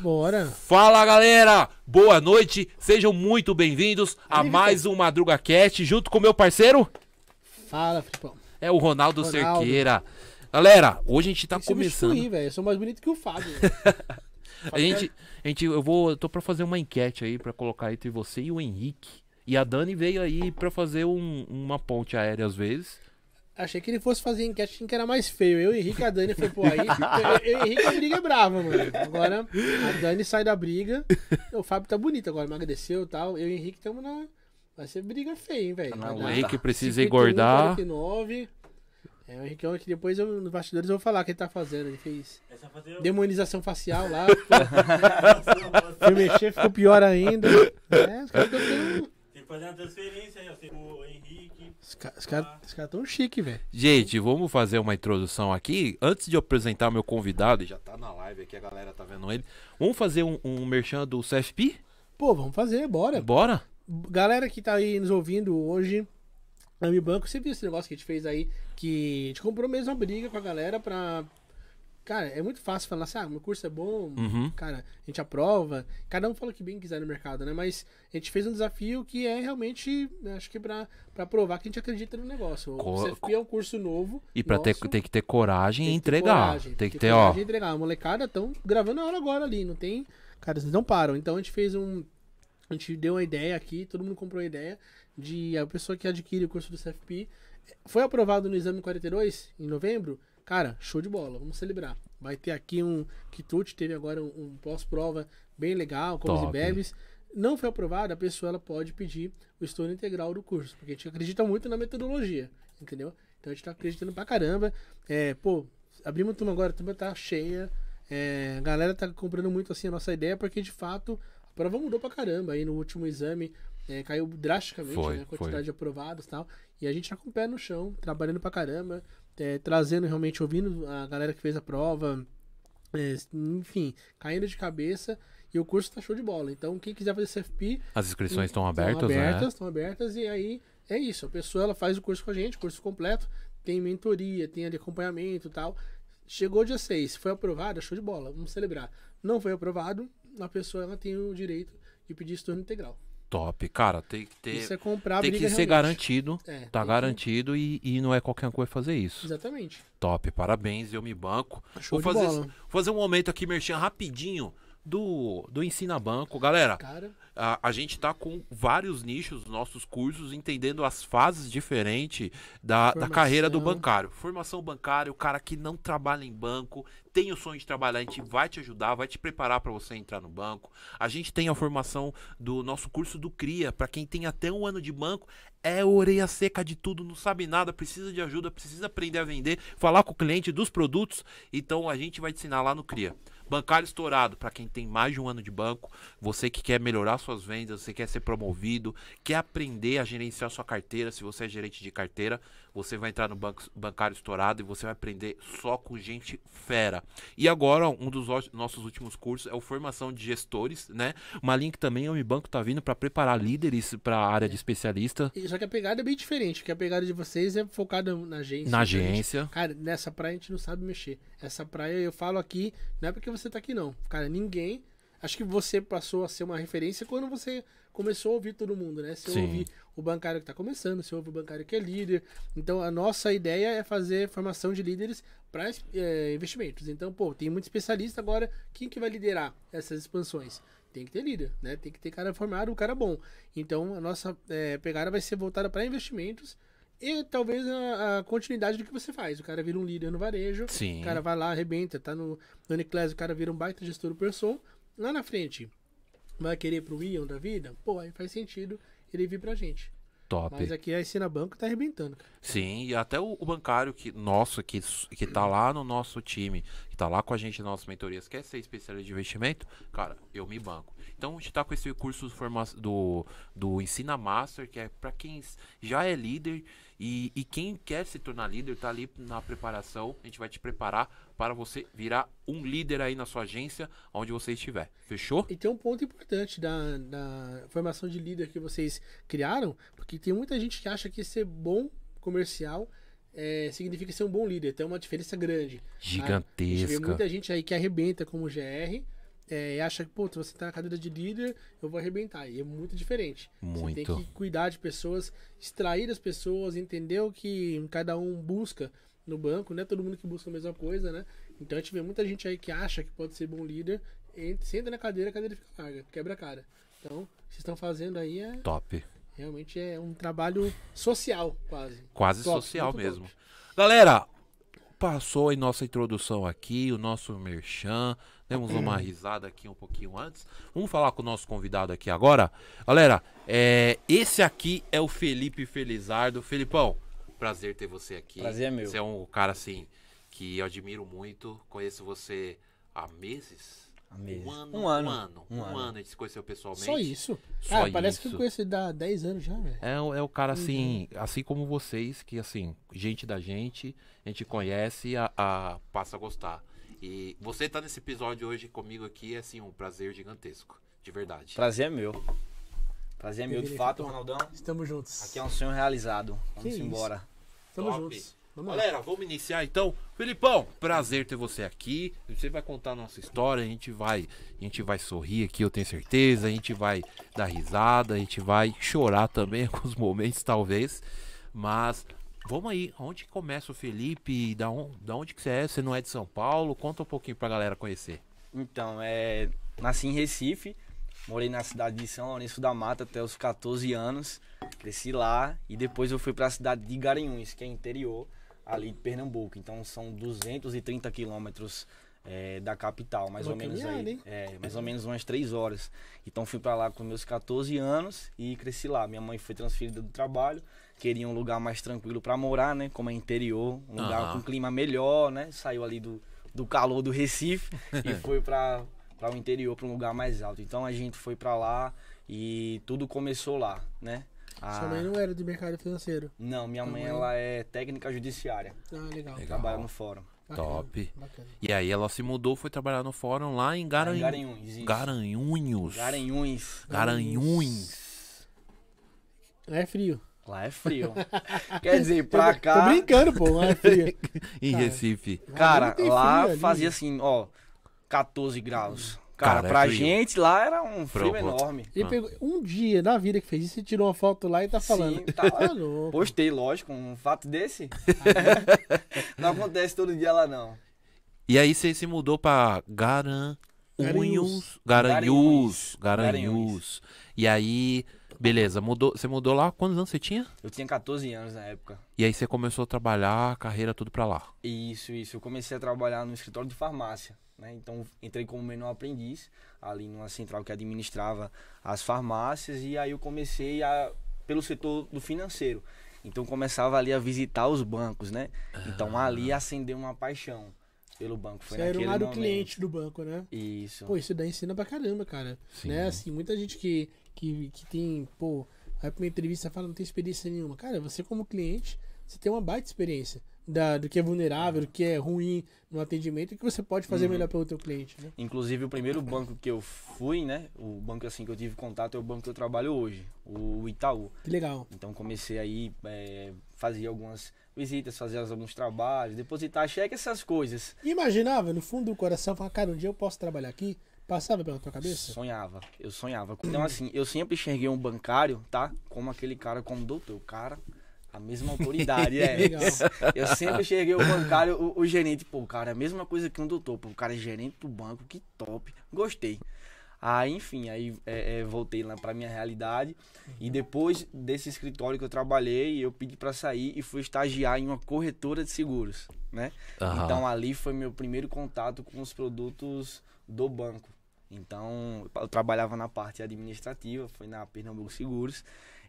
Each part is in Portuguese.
Bora. Fala galera, boa noite, sejam muito bem-vindos a mais um Madruga Cast, junto com meu parceiro. Fala, Filipão. É o Ronaldo, Ronaldo. Cerqueira. Galera, hoje a gente tá começando. Eu velho, eu sou mais bonito que o Fábio. a gente, a gente, eu vou, eu tô para fazer uma enquete aí para colocar entre você e o Henrique. E a Dani veio aí para fazer um, uma ponte aérea às vezes. Achei que ele fosse fazer enquete que era mais feio. Eu, Henrique e a Dani foi, pô, aí. Eu, Henrique, é a briga é brava, mano. Agora, a Dani sai da briga. O Fábio tá bonito agora, emagreceu e tal. Eu e Henrique estamos na. Vai ser briga feia, hein, velho. O tá Henrique precisa engordar. 49. É, o Henrique, que depois eu, nos bastidores eu vou falar o que ele tá fazendo. Ele fez demonização facial lá. Fui mexer, ficou pior ainda. É, os caras estão tendo. Tem que fazer uma transferência aí, ó. Os caras cara, é tão chique, velho. Gente, vamos fazer uma introdução aqui. Antes de eu apresentar meu convidado, e já tá na live aqui, a galera tá vendo ele. Vamos fazer um, um merchan do CFP? Pô, vamos fazer, bora. Bora? Galera que tá aí nos ouvindo hoje, Ami Banco, você viu esse negócio que a gente fez aí? Que a gente comprou mesmo a briga com a galera pra Cara, é muito fácil falar assim, ah, meu curso é bom, uhum. cara, a gente aprova. Cada um fala o que bem quiser no mercado, né? Mas a gente fez um desafio que é realmente, né, acho que pra, pra provar que a gente acredita no negócio. Co o CFP é um curso novo. E pra nosso, ter, que ter coragem e entregar. Coragem, tem que ter, coragem ó. entregar. A molecada estão gravando a hora agora ali, não tem. Cara, eles não param. Então a gente fez um. A gente deu uma ideia aqui, todo mundo comprou a ideia de a pessoa que adquire o curso do CFP. Eh, foi aprovado no exame 42 em novembro Cara, show de bola, vamos celebrar. Vai ter aqui um quitute, teve agora um, um pós-prova bem legal, com os bebes. Não foi aprovado, a pessoa ela pode pedir o estouro integral do curso, porque a gente acredita muito na metodologia, entendeu? Então a gente tá acreditando pra caramba. É, pô, abrimos turma agora, a turma tá cheia. É, a galera tá comprando muito assim a nossa ideia, porque de fato a prova mudou pra caramba. Aí no último exame é, caiu drasticamente foi, né, a quantidade foi. de aprovados e tal. E a gente tá com o pé no chão, trabalhando pra caramba é, trazendo realmente, ouvindo a galera que fez a prova, é, enfim, caindo de cabeça. E o curso tá show de bola. Então, quem quiser fazer CFP. As inscrições estão abertas, estão abertas, né? Estão abertas, e aí é isso. A pessoa ela faz o curso com a gente, curso completo, tem mentoria, tem ali acompanhamento e tal. Chegou dia 6, foi aprovado, é show de bola, vamos celebrar. Não foi aprovado, a pessoa ela tem o direito de pedir estudo integral top. Cara, tem que ter. Isso é comprar Tem que ser realmente. garantido. É, tá garantido que... e, e não é qualquer coisa fazer isso. Exatamente. Top, parabéns, eu me banco. Show vou fazer, vou fazer um momento aqui, merchan, rapidinho do, do Ensina Banco. Galera, Cara a, a gente está com vários nichos nossos cursos, entendendo as fases diferentes da, da carreira do bancário. Formação bancária, o cara que não trabalha em banco, tem o sonho de trabalhar, a gente vai te ajudar, vai te preparar para você entrar no banco. A gente tem a formação do nosso curso do CRIA, para quem tem até um ano de banco, é orelha seca de tudo, não sabe nada, precisa de ajuda, precisa aprender a vender, falar com o cliente dos produtos. Então a gente vai te ensinar lá no CRIA. Bancário estourado, para quem tem mais de um ano de banco, você que quer melhorar a suas vendas, você quer ser promovido, quer aprender a gerenciar sua carteira, se você é gerente de carteira, você vai entrar no banco, bancário estourado e você vai aprender só com gente fera. E agora, um dos nossos últimos cursos é o Formação de Gestores, né? Uma link que também o Banco tá vindo para preparar líderes para a área de especialista. Só que a pegada é bem diferente, porque a pegada de vocês é focada na agência. Na né? agência. Gente, cara, nessa praia a gente não sabe mexer. Essa praia eu falo aqui, não é porque você tá aqui não. Cara, ninguém acho que você passou a ser uma referência quando você começou a ouvir todo mundo, né? Você Sim. ouve o bancário que está começando, você ouve o bancário que é líder. Então, a nossa ideia é fazer formação de líderes para é, investimentos. Então, pô, tem muito especialista agora. Quem que vai liderar essas expansões? Tem que ter líder, né? Tem que ter cara formado, o cara bom. Então, a nossa é, pegada vai ser voltada para investimentos e talvez a, a, continuidade do que você faz. O cara vira um líder no varejo, Sim. o cara vai lá, arrebenta, tá no, no Uniclass, o cara vira um baita gestor do person, lá na frente vai querer pro Ion da vida, pô, aí faz sentido ele vir pra gente. Top. Mas aqui a Ensina Banco tá arrebentando. Sim, e até o, o bancário que nosso que, que tá lá no nosso time, que tá lá com a gente nas nossas mentorias, quer ser especialista de investimento, cara, eu me banco. Então a gente tá com esse curso do, do Ensina Master, que é para quem já é líder e, e, quem quer se tornar líder, tá ali na preparação. A gente vai te preparar para você virar um líder aí na sua agência, onde você estiver. Fechou? E tem um ponto importante da, da formação de líder que vocês criaram, porque tem muita gente que acha que ser bom comercial é, significa ser um bom líder. Tem então é uma diferença grande. Gigantesca. A gente vê muita gente aí que arrebenta como GR é, e acha que, pô, você está na cadeira de líder, eu vou arrebentar. E é muito diferente. Muito. Você tem que cuidar de pessoas, extrair as pessoas, entender o que cada um busca no banco, né? Todo mundo que busca a mesma coisa, né? Então a gente vê muita gente aí que acha que pode ser bom líder, entra, senta na cadeira, a cadeira fica larga, quebra a cara. Então, o que vocês estão fazendo aí é. Top. Realmente é um trabalho social, quase. Quase top, social mesmo. Top. Galera, passou em nossa introdução aqui, o nosso merchan. Demos uma risada aqui um pouquinho antes. Vamos falar com o nosso convidado aqui agora. Galera, é, esse aqui é o Felipe Felizardo. Felipão, prazer ter você aqui. Prazer é meu. Você é um cara assim que eu admiro muito. Conheço você há meses um ano, um ano. Um ano. Um, um ano. ano a gente se conheceu pessoalmente. Só isso? Só cara, parece que eu conheço ele há 10 anos já, velho. É, é o cara assim, uhum. assim como vocês, que assim, gente da gente, a gente conhece, a, a, passa a gostar. E você tá nesse episódio hoje comigo aqui, é assim, um prazer gigantesco. De verdade. Prazer é meu. Prazer é meu, de fato, então. Ronaldão. Estamos juntos. Aqui é um sonho realizado. Vamos que embora. Estamos juntos. Vamos Galera, lá. vamos iniciar então. Felipão, prazer ter você aqui. Você vai contar a nossa história, a gente vai, a gente vai sorrir aqui, eu tenho certeza, a gente vai dar risada, a gente vai chorar também em alguns momentos talvez, mas Vamos aí, onde começa o Felipe? Da, on, da onde que você é? Você não é de São Paulo? Conta um pouquinho pra galera conhecer. Então, é, nasci em Recife, morei na cidade de São Lourenço da Mata até os 14 anos, cresci lá e depois eu fui para a cidade de Garanhuns, que é interior, ali de Pernambuco. Então são 230 quilômetros é, da capital, mais Uma ou menos aí, é, mais ou menos umas três horas. Então fui para lá com meus 14 anos e cresci lá. Minha mãe foi transferida do trabalho, queria um lugar mais tranquilo para morar, né? Como é interior, um lugar com clima melhor, né? Saiu ali do, do calor do Recife e foi para para o interior, para um lugar mais alto. Então a gente foi para lá e tudo começou lá, né? Ah. Sua mãe não era de mercado financeiro? Não, minha mãe, mãe, ela é técnica judiciária. Ah, legal. legal. Trabalha no fórum. Bacana, Top. Bacana. E aí ela se mudou, foi trabalhar no fórum lá em Garanhuns. Garanhuns. Garanhuns. Garanhuns. Lá É frio. Lá é frio. Quer dizer, pra cá. Tô brincando, pô, lá é frio. em Recife. Cara, lá, lá fazia assim, ó, 14 graus. Cara, Cara pra é gente lá era um frio Pronto. enorme. Ele ah. pegou um dia na vida que fez isso, ele tirou uma foto lá e tá falando. Tá Sim, tá louco. Postei, lógico, um fato desse. não acontece todo dia lá, não. E aí você se mudou pra Garan... Garanhuns. Garanhuns, Garanhuns. E aí, beleza, mudou, você mudou lá, quantos anos você tinha? Eu tinha 14 anos na época. E aí você começou a trabalhar, carreira tudo pra lá. Isso, isso. Eu comecei a trabalhar no escritório de farmácia. Né? Então entrei como menor aprendiz ali numa central que administrava as farmácias e aí eu comecei a pelo setor do financeiro. Então começava ali a visitar os bancos, né? Então ah. ali acendeu uma paixão pelo banco. Foi Você era o lado cliente do banco, né? Isso. Pô, isso daí ensina pra caramba, cara. Sim. Né? Assim, muita gente que, que, que tem, pô, vai pra uma entrevista e fala, não tem experiência nenhuma. Cara, você como cliente, você tem uma baita experiência da, do que é vulnerável, do que é ruim no atendimento e que você pode fazer uhum. melhor pelo teu cliente. Né? Inclusive, o primeiro banco que eu fui, né? O banco assim que eu tive contato é o banco que eu trabalho hoje, o Itaú. Que legal. Então comecei aí, é, algumas visitas, fazer alguns trabalhos, depositar cheque, essas coisas. Imaginava, no fundo do coração, falar, cara, um dia eu posso trabalhar aqui? Passava pela tua cabeça? Sonhava, eu sonhava. Então, assim, eu sempre enxerguei um bancário, tá? Como aquele cara, como doutor. O cara a mesma autoridade, é. eu sempre cheguei o bancário, o, o, gerente, pô, cara, a mesma coisa que um doutor, pô, o cara é gerente do banco, que top. Gostei. Aí, enfim, aí é, é, voltei lá pra minha realidade. E depois desse escritório que eu trabalhei, eu pedi para sair e fui estagiar em uma corretora de seguros, né? Uhum. Então ali foi meu primeiro contato com os produtos do banco. Então, eu trabalhava na parte administrativa, foi na Pernambuco Seguros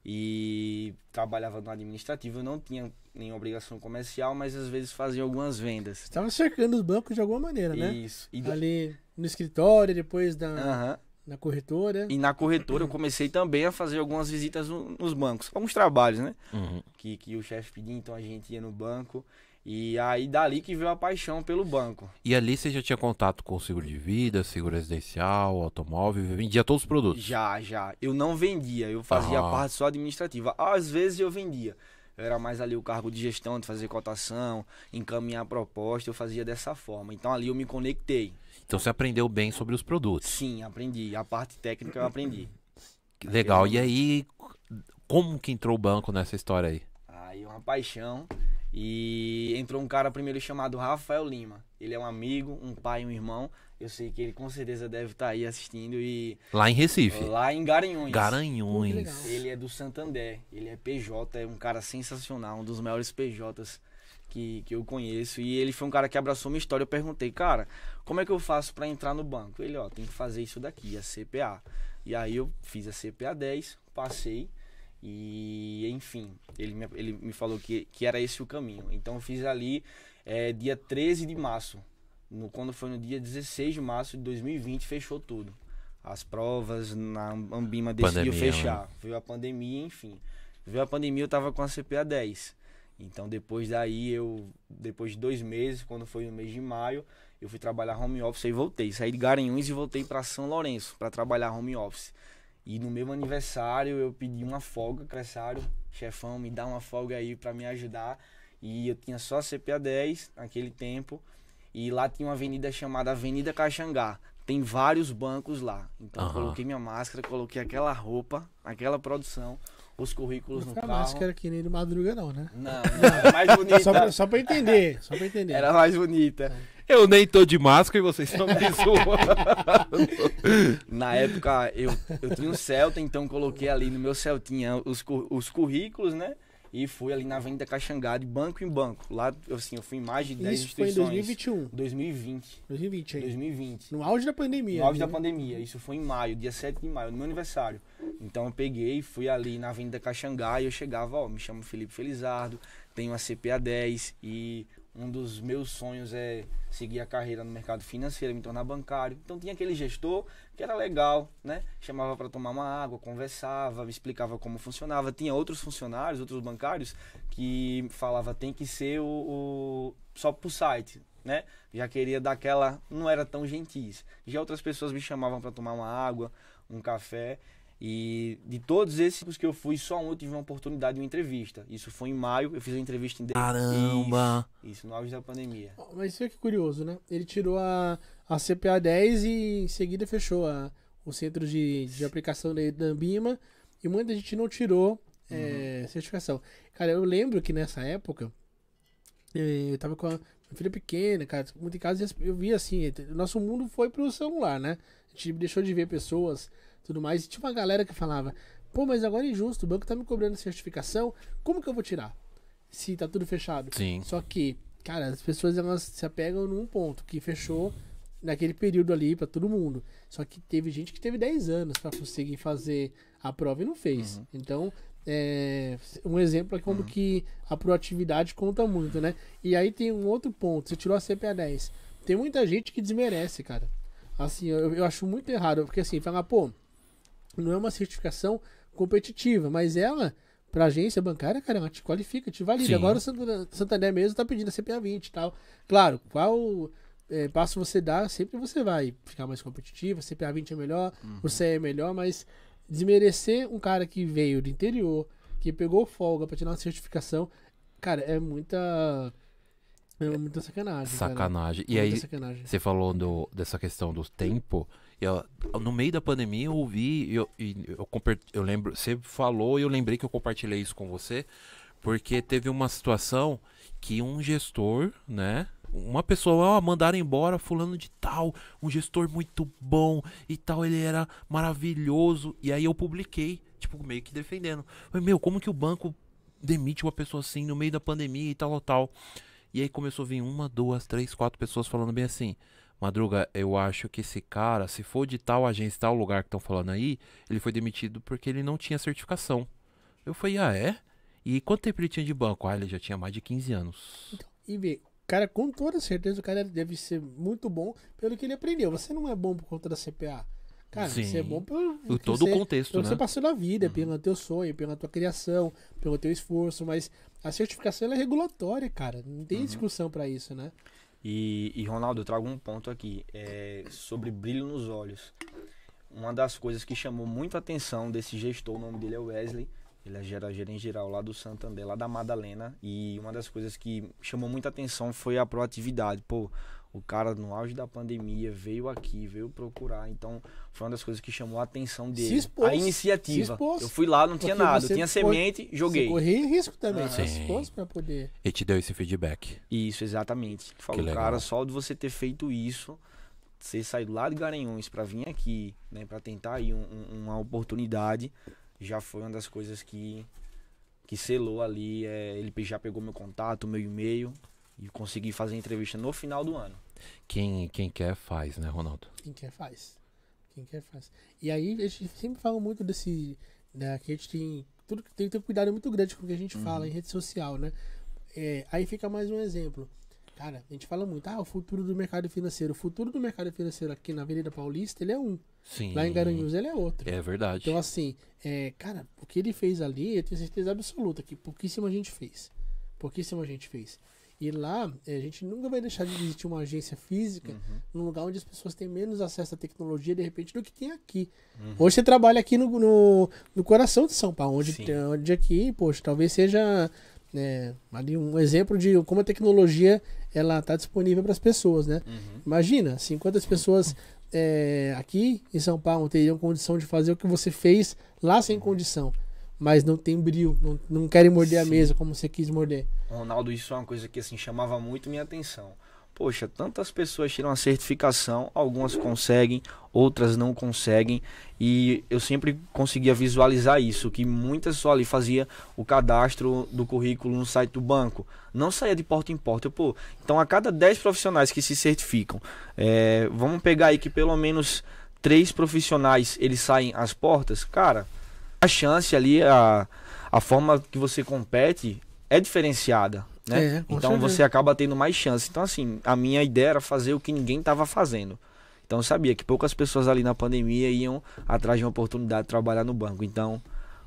e trabalhava no administrativo, não tinha nenhuma obrigação comercial, mas às vezes fazia algumas vendas. Estava cercando os bancos de alguma maneira, né? Isso. E... Ali no escritório, depois da, uhum. na corretora. E na corretora eu comecei também a fazer algumas visitas no, nos bancos, alguns trabalhos, né? Uhum. Que, que o chefe pedia, então a gente ia no banco. E aí dali que veio a paixão pelo banco. E ali você já tinha contato com seguro de vida, seguro residencial, automóvel, vendia todos os produtos? Já, já. Eu não vendia, eu fazia a ah. parte só administrativa. Às vezes eu vendia. Eu era mais ali o cargo de gestão, de fazer cotação, encaminhar proposta, eu fazia dessa forma. Então ali eu me conectei. Então você aprendeu bem sobre os produtos? Sim, aprendi. A parte técnica eu aprendi. legal. E aí, como que entrou o banco nessa história aí? Aí uma paixão e entrou um cara primeiro chamado Rafael Lima. Ele é um amigo, um pai, um irmão. Eu sei que ele com certeza deve estar tá aí assistindo e. Lá em Recife. Lá em Garanhões Garanhões Ele é do Santander. Ele é PJ, é um cara sensacional, um dos maiores PJs que, que eu conheço. E ele foi um cara que abraçou minha história. Eu perguntei, cara, como é que eu faço para entrar no banco? Ele, ó, tem que fazer isso daqui, a CPA. E aí eu fiz a CPA 10, passei. E, enfim, ele me, ele me falou que, que era esse o caminho. Então, eu fiz ali é, dia 13 de março. No, quando foi no dia 16 de março de 2020, fechou tudo. As provas na Ambima decidiu pandemia, né? fechar. viu Veio a pandemia, enfim. Veio a pandemia, eu tava com a CPA 10. Então, depois daí, eu, depois de dois meses, quando foi no mês de maio, eu fui trabalhar home office e voltei. Saí de Garanhuns e voltei para São Lourenço para trabalhar home office. E no meu aniversário eu pedi uma folga, aniversário, chefão, me dá uma folga aí para me ajudar. E eu tinha só CPA 10 naquele tempo. E lá tinha uma avenida chamada Avenida Caxangá. Tem vários bancos lá. Então uhum. eu coloquei minha máscara, coloquei aquela roupa, aquela produção, os currículos não no carro. Não máscara que nem de madruga não, né? Não, não mais bonita. só, pra, só pra entender, só pra entender. Era mais bonita. É. Eu nem tô de máscara e vocês estão me zoando. Na época, eu, eu tinha um Celta, então coloquei ali no meu Celtinha os, os currículos, né? E fui ali na venda Caxangá, de banco em banco. Lá, assim, eu fui em mais de 10 instituições. Isso foi em 2021? 2020. 2020, aí. 2020. No auge da pandemia. No auge né? da pandemia. Isso foi em maio, dia 7 de maio, no meu aniversário. Então eu peguei, fui ali na venda Caxangá e eu chegava, ó, me chamo Felipe Felizardo, tenho a CPA 10 e um dos meus sonhos é seguir a carreira no mercado financeiro, me tornar bancário. Então tinha aquele gestor que era legal, né? Chamava para tomar uma água, conversava, me explicava como funcionava. Tinha outros funcionários, outros bancários que falava tem que ser o, o só pro site, né? Já queria dar aquela, não era tão gentis. Já outras pessoas me chamavam para tomar uma água, um café. E de todos esses que eu fui, só um eu tive uma oportunidade de uma entrevista. Isso foi em maio, eu fiz a entrevista em Caramba! Isso, isso no auge da pandemia. Mas isso é que curioso, né? Ele tirou a, a CPA 10 e em seguida fechou a, o centro de, de aplicação da, Ambima. E muita gente não tirou é, uhum. certificação. Cara, eu lembro que nessa época é, eu tava com a minha filha pequena, cara, muito em casa, eu via assim, nosso mundo foi pro celular, né? A gente deixou de ver pessoas tudo mais. E tinha uma galera que falava: pô, mas agora é injusto, o banco tá me cobrando certificação, como que eu vou tirar? Se tá tudo fechado. Sim. Só que, cara, as pessoas elas se apegam num ponto que fechou naquele período ali para todo mundo. Só que teve gente que teve 10 anos para conseguir fazer a prova e não fez. Uhum. Então, é, um exemplo é como uhum. que a proatividade conta muito, né? E aí tem um outro ponto, você tirou a CPA10. Tem muita gente que desmerece, cara. Assim, eu, eu acho muito errado, porque assim, falar, pô, não é uma certificação competitiva, mas ela, para agência bancária, cara, ela te qualifica, te valida. Sim. Agora o Santander mesmo está pedindo a CPA 20 e tal. Claro, qual é, passo você dá, sempre você vai ficar mais competitivo, a CPA 20 é melhor, uhum. o CE é melhor, mas desmerecer um cara que veio do interior, que pegou folga para tirar uma certificação, cara, é muita. É muita sacanagem. Sacanagem. Cara. E muita aí, sacanagem. você falou do, dessa questão do tempo. Eu, no meio da pandemia eu ouvi, eu, eu, eu, eu lembro, você falou e eu lembrei que eu compartilhei isso com você, porque teve uma situação que um gestor, né? Uma pessoa, ó, mandaram embora fulano de tal, um gestor muito bom e tal, ele era maravilhoso. E aí eu publiquei, tipo, meio que defendendo. Falei, meu, como que o banco demite uma pessoa assim no meio da pandemia e tal, tal, tal. E aí começou a vir uma, duas, três, quatro pessoas falando bem assim. Madruga, eu acho que esse cara, se for de tal agência, tal lugar que estão falando aí, ele foi demitido porque ele não tinha certificação. Eu falei, ah, é? E quanto tempo ele tinha de banco? Ah, ele já tinha mais de 15 anos. Então, e vê, cara, com toda certeza, o cara deve ser muito bom pelo que ele aprendeu. Você não é bom por conta da CPA. Cara, Sim. você é bom pelo. Por todo você, o contexto, pelo né? Você passou na vida, uhum. pelo teu sonho, pela tua criação, pelo teu esforço, mas a certificação é regulatória, cara. Não tem uhum. discussão para isso, né? E, e Ronaldo, eu trago um ponto aqui é, sobre brilho nos olhos. Uma das coisas que chamou muito a atenção desse gestor, o nome dele é Wesley, ele é gerente geral lá do Santander, lá da Madalena. E uma das coisas que chamou muita atenção foi a proatividade. Pô, o cara, no auge da pandemia, veio aqui, veio procurar. Então, foi uma das coisas que chamou a atenção dele. Se expôs, a iniciativa. Se expôs, eu fui lá, não tinha nada. tinha semente, joguei. Corri risco também. Ah, né? se expôs pra poder. E te deu esse feedback. Isso, exatamente. Falou, cara, só de você ter feito isso, você sair lá de Garanhuns para vir aqui, né, para tentar aí um, um, uma oportunidade, já foi uma das coisas que que selou ali. É, ele já pegou meu contato, meu e-mail e consegui fazer a entrevista no final do ano. Quem, quem quer faz, né, Ronaldo? Quem quer faz. Quem quer faz. E aí a gente sempre fala muito desse. Né, que a gente tem. Tudo, tem que ter um cuidado muito grande com o que a gente uhum. fala em rede social, né? É, aí fica mais um exemplo. Cara, a gente fala muito, ah, o futuro do mercado financeiro. O futuro do mercado financeiro aqui na Avenida Paulista, ele é um. Sim. Lá em Garanhuns ele é outro. É verdade. Então, assim, é, cara, o que ele fez ali, eu tenho certeza absoluta que pouquíssima gente fez. Pouquíssima gente fez. E lá, eh, a gente nunca vai deixar de existir uma agência física uhum. num lugar onde as pessoas têm menos acesso à tecnologia, de repente, do que tem aqui. Uhum. Hoje você trabalha aqui no, no, no, coração de São Paulo, onde, onde aqui, poxa, talvez seja né, ali um exemplo de como a tecnologia ela está disponível para as pessoas, né? Uhum. Imagina, assim, quantas pessoas é, aqui em São Paulo teriam condição de fazer o que você fez lá sem uhum. condição, mas não tem brilho, não, não querem morder Sim. a mesa como você quis morder. Ronaldo, isso é uma coisa que assim chamava muito minha atenção. Poxa, tantas pessoas tiram a certificação, algumas conseguem, outras não conseguem, e eu sempre conseguia visualizar isso, que muitas só ali fazia o cadastro do currículo no site do banco, não saía de porta em porta. Eu, pô, então a cada 10 profissionais que se certificam, é, vamos pegar aí que pelo menos três profissionais eles saem às portas, cara, a chance ali, a, a forma que você compete é diferenciada. Né? É, então você acaba tendo mais chance. Então, assim, a minha ideia era fazer o que ninguém estava fazendo. Então eu sabia que poucas pessoas ali na pandemia iam atrás de uma oportunidade de trabalhar no banco. Então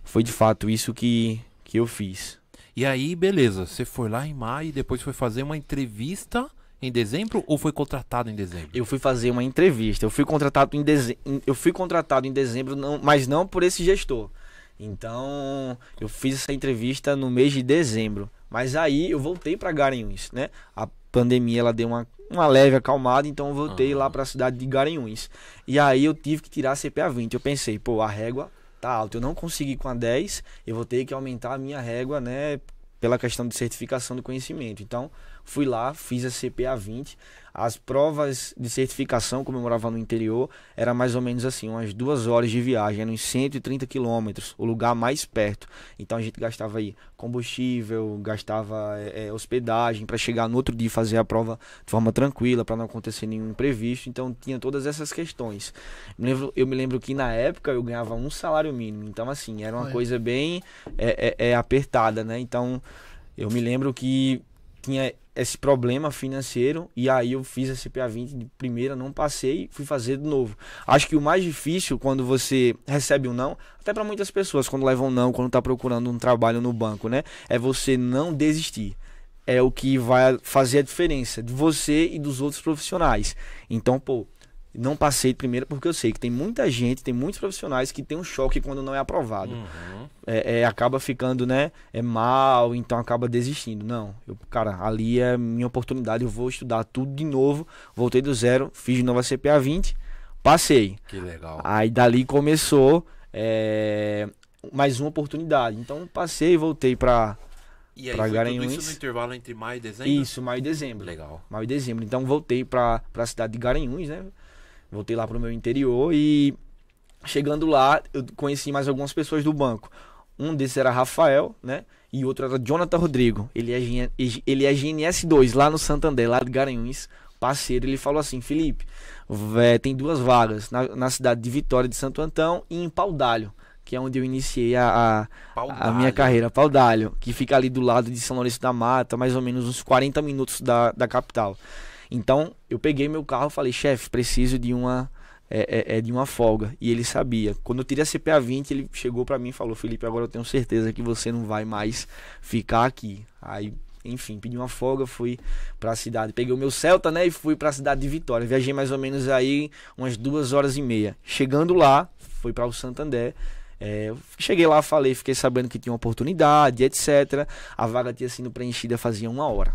foi de fato isso que, que eu fiz. E aí, beleza, você foi lá em maio e depois foi fazer uma entrevista em dezembro ou foi contratado em dezembro? Eu fui fazer uma entrevista. Eu fui contratado em dezembro, eu fui contratado em dezembro, não, mas não por esse gestor. Então, eu fiz essa entrevista no mês de dezembro. Mas aí eu voltei para Garanhuns, né? A pandemia ela deu uma, uma leve acalmada, então eu voltei uhum. lá para a cidade de Garanhuns. E aí eu tive que tirar a CPA 20. Eu pensei, pô, a régua tá alta. Eu não consegui com a 10, eu vou ter que aumentar a minha régua, né? Pela questão de certificação do conhecimento. Então, Fui lá, fiz a CPA 20. As provas de certificação, como eu morava no interior, era mais ou menos assim, umas duas horas de viagem, eram uns 130 quilômetros, o lugar mais perto. Então a gente gastava aí combustível, gastava é, hospedagem para chegar no outro dia e fazer a prova de forma tranquila, para não acontecer nenhum imprevisto. Então tinha todas essas questões. Eu me lembro, eu me lembro que na época eu ganhava um salário mínimo, então assim, era uma coisa bem é, é, apertada, né? Então eu me lembro que tinha esse problema financeiro e aí eu fiz a CPA20 de primeira, não passei, fui fazer de novo. Acho que o mais difícil quando você recebe um não, até para muitas pessoas quando levam um não, quando tá procurando um trabalho no banco, né? É você não desistir. É o que vai fazer a diferença de você e dos outros profissionais. Então, pô, não passei de primeira porque eu sei que tem muita gente, tem muitos profissionais que tem um choque quando não é aprovado. Uhum. É, é, acaba ficando, né? É mal, então acaba desistindo. Não, eu, cara, ali é minha oportunidade, eu vou estudar tudo de novo. Voltei do zero, fiz de novo a CPA 20, passei. Que legal. Aí dali começou é, mais uma oportunidade. Então passei e voltei para e aí, pra Garanhuns. isso no intervalo entre maio e dezembro? Isso, maio e dezembro. Legal. Maio e dezembro. Então voltei para a cidade de Garanhuns, né? Voltei lá pro meu interior e chegando lá, eu conheci mais algumas pessoas do banco. Um desses era Rafael, né? E outro era Jonathan Rodrigo. Ele é, ele é GNS2, lá no Santander, lá de Garanhuns, parceiro. Ele falou assim: Felipe, vé, tem duas vagas na, na, cidade de Vitória de Santo Antão e em Paudalho, que é onde eu iniciei a, a, a, minha carreira. Paudalho, que fica ali do lado de São Lourenço da Mata, mais ou menos uns 40 minutos da, da capital. Então eu peguei meu carro e falei, chefe, preciso de uma é, é, é, de uma folga. E ele sabia. Quando eu tirei a CPA 20, ele chegou para mim e falou: Felipe, agora eu tenho certeza que você não vai mais ficar aqui. Aí, enfim, pedi uma folga, fui para a cidade. Peguei o meu Celta, né? E fui para a cidade de Vitória. Viajei mais ou menos aí umas duas horas e meia. Chegando lá, fui para o Santander. É, cheguei lá, falei, fiquei sabendo que tinha uma oportunidade, etc. A vaga tinha sido preenchida fazia uma hora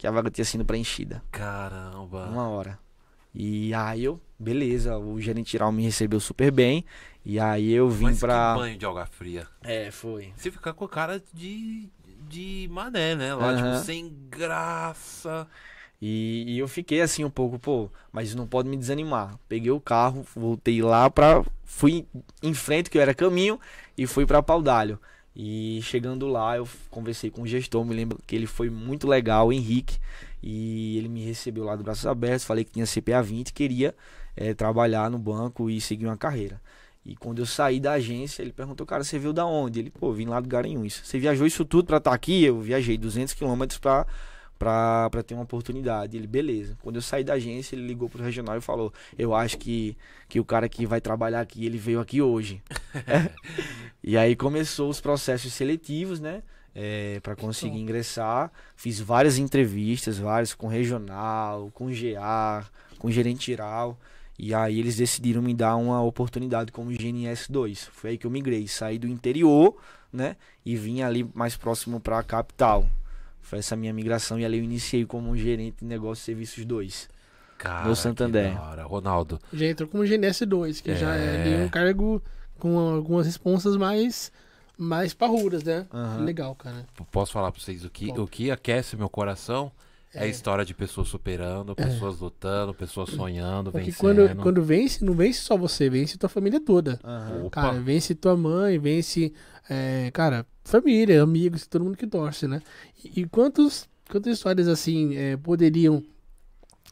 que a vaga tinha sido preenchida. Caramba. Uma hora. E aí eu, beleza, o gerente geral me recebeu super bem. E aí eu vim Mas pra. Que banho de alga fria. É, foi. Você ficar com a cara de, de mané, né? Lá, uhum. tipo, sem graça. E, e, eu fiquei assim um pouco, pô, mas não pode me desanimar. Peguei o carro, voltei lá pra. Fui em frente, que eu era caminho, e fui pra Paudalho. E chegando lá, eu conversei com o gestor, me lembro que ele foi muito legal, o Henrique, e ele me recebeu lá de braços abertos, falei que tinha CPA 20, queria é, trabalhar no banco e seguir uma carreira. E quando eu saí da agência, ele perguntou, cara, você veio da onde? Ele, pô, vim lá do Garanhuns. Você viajou isso tudo para estar tá aqui? Eu viajei 200 quilômetros para para ter uma oportunidade. Ele, beleza. Quando eu saí da agência, ele ligou pro regional e falou: Eu acho que, que o cara que vai trabalhar aqui, ele veio aqui hoje. e aí começou os processos seletivos, né? É, para conseguir ingressar. Fiz várias entrevistas, várias com regional, com GA, com gerente geral. E aí eles decidiram me dar uma oportunidade como GNS 2. Foi aí que eu migrei, saí do interior, né? E vim ali mais próximo para a capital. Foi essa minha migração e ali eu iniciei como gerente de negócio e serviços 2. Cara, no Santander. Ronaldo. Já entrou como GNS 2, que é... já é um cargo com algumas responsas mais mais parrudas, né? Uhum. Legal, cara. Posso falar para vocês o que, Bom. o que aquece meu coração? É, a é. história de pessoas superando, é. pessoas é. lutando, pessoas sonhando, Porque vencendo. Quando, quando vence, não vence só você, vence tua família toda. Uhum. Cara, vence tua mãe, vence, é, cara, família, amigos, todo mundo que torce, né? E, e quantos, quantas histórias assim é, poderiam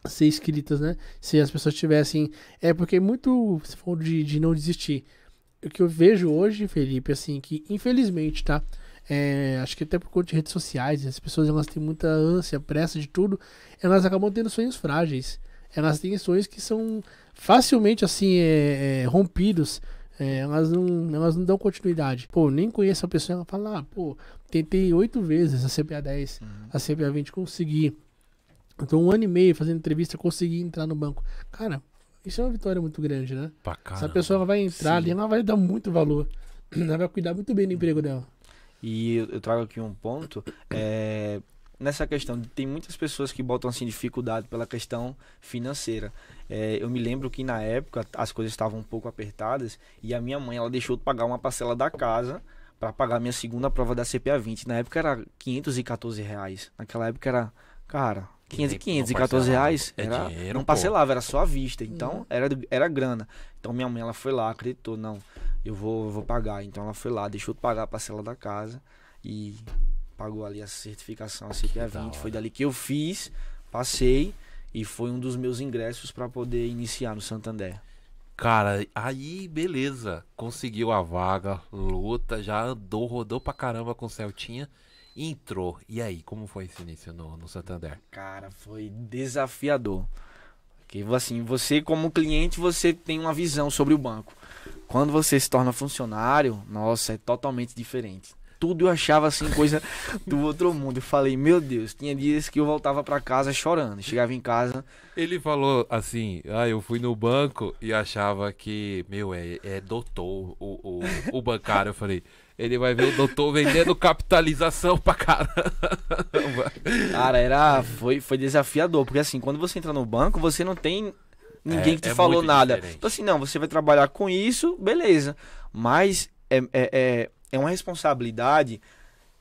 ser escritas, né? Se as pessoas tivessem. É porque muito se for de, de não desistir. O que eu vejo hoje, Felipe, assim, que infelizmente, tá? É, acho que até por conta de redes sociais, as pessoas elas têm muita ânsia, pressa de tudo, elas acabam tendo sonhos frágeis. Elas têm sonhos que são facilmente assim é, é, rompidos. É, elas, não, elas não dão continuidade. Pô, nem conheço a pessoa, ela fala, ah, pô, tentei oito vezes a CPA 10, uhum. a CPA 20, consegui. Então, um ano e meio fazendo entrevista, consegui entrar no banco. Cara, isso é uma vitória muito grande, né? Bacana. Essa pessoa vai entrar Sim. ali, ela vai dar muito valor. Ela vai cuidar muito bem do emprego dela. E eu, trago aqui um ponto. É, nessa questão, tem muitas pessoas que botam assim dificuldade pela questão financeira. É, eu me lembro que na época as coisas estavam um pouco apertadas e a minha mãe ela deixou de pagar uma parcela da casa para pagar minha segunda prova da CPA 20. Na época era 514 reais. Naquela época era, cara, 500 e 500 e 14 reais é era, dinheiro, não parcelava, pô. era só à vista. Hum. Então, era, era grana. Então, minha mãe, ela foi lá, acreditou, não, eu vou, vou pagar. Então, ela foi lá, deixou de pagar a parcela da casa e pagou ali a certificação, assim, é a CPA20. Foi dali que eu fiz, passei e foi um dos meus ingressos para poder iniciar no Santander. Cara, aí beleza, conseguiu a vaga, luta, já andou, rodou pra caramba com o Celtinha entrou. E aí, como foi esse início no, no Santander? Cara, foi desafiador. Porque assim, você como cliente, você tem uma visão sobre o banco. Quando você se torna funcionário, nossa, é totalmente diferente. Tudo eu achava assim coisa do outro mundo. Eu falei, meu Deus, tinha dias que eu voltava para casa chorando. Chegava em casa. Ele falou assim: "Ah, eu fui no banco e achava que, meu, é, é doutor o, o, o bancário". Eu falei: ele vai ver o doutor vendendo capitalização pra caramba. Cara, era, foi, foi desafiador, porque assim, quando você entra no banco, você não tem ninguém é, que te é falou nada. Diferente. Então assim, não, você vai trabalhar com isso, beleza. Mas é, é, é, é uma responsabilidade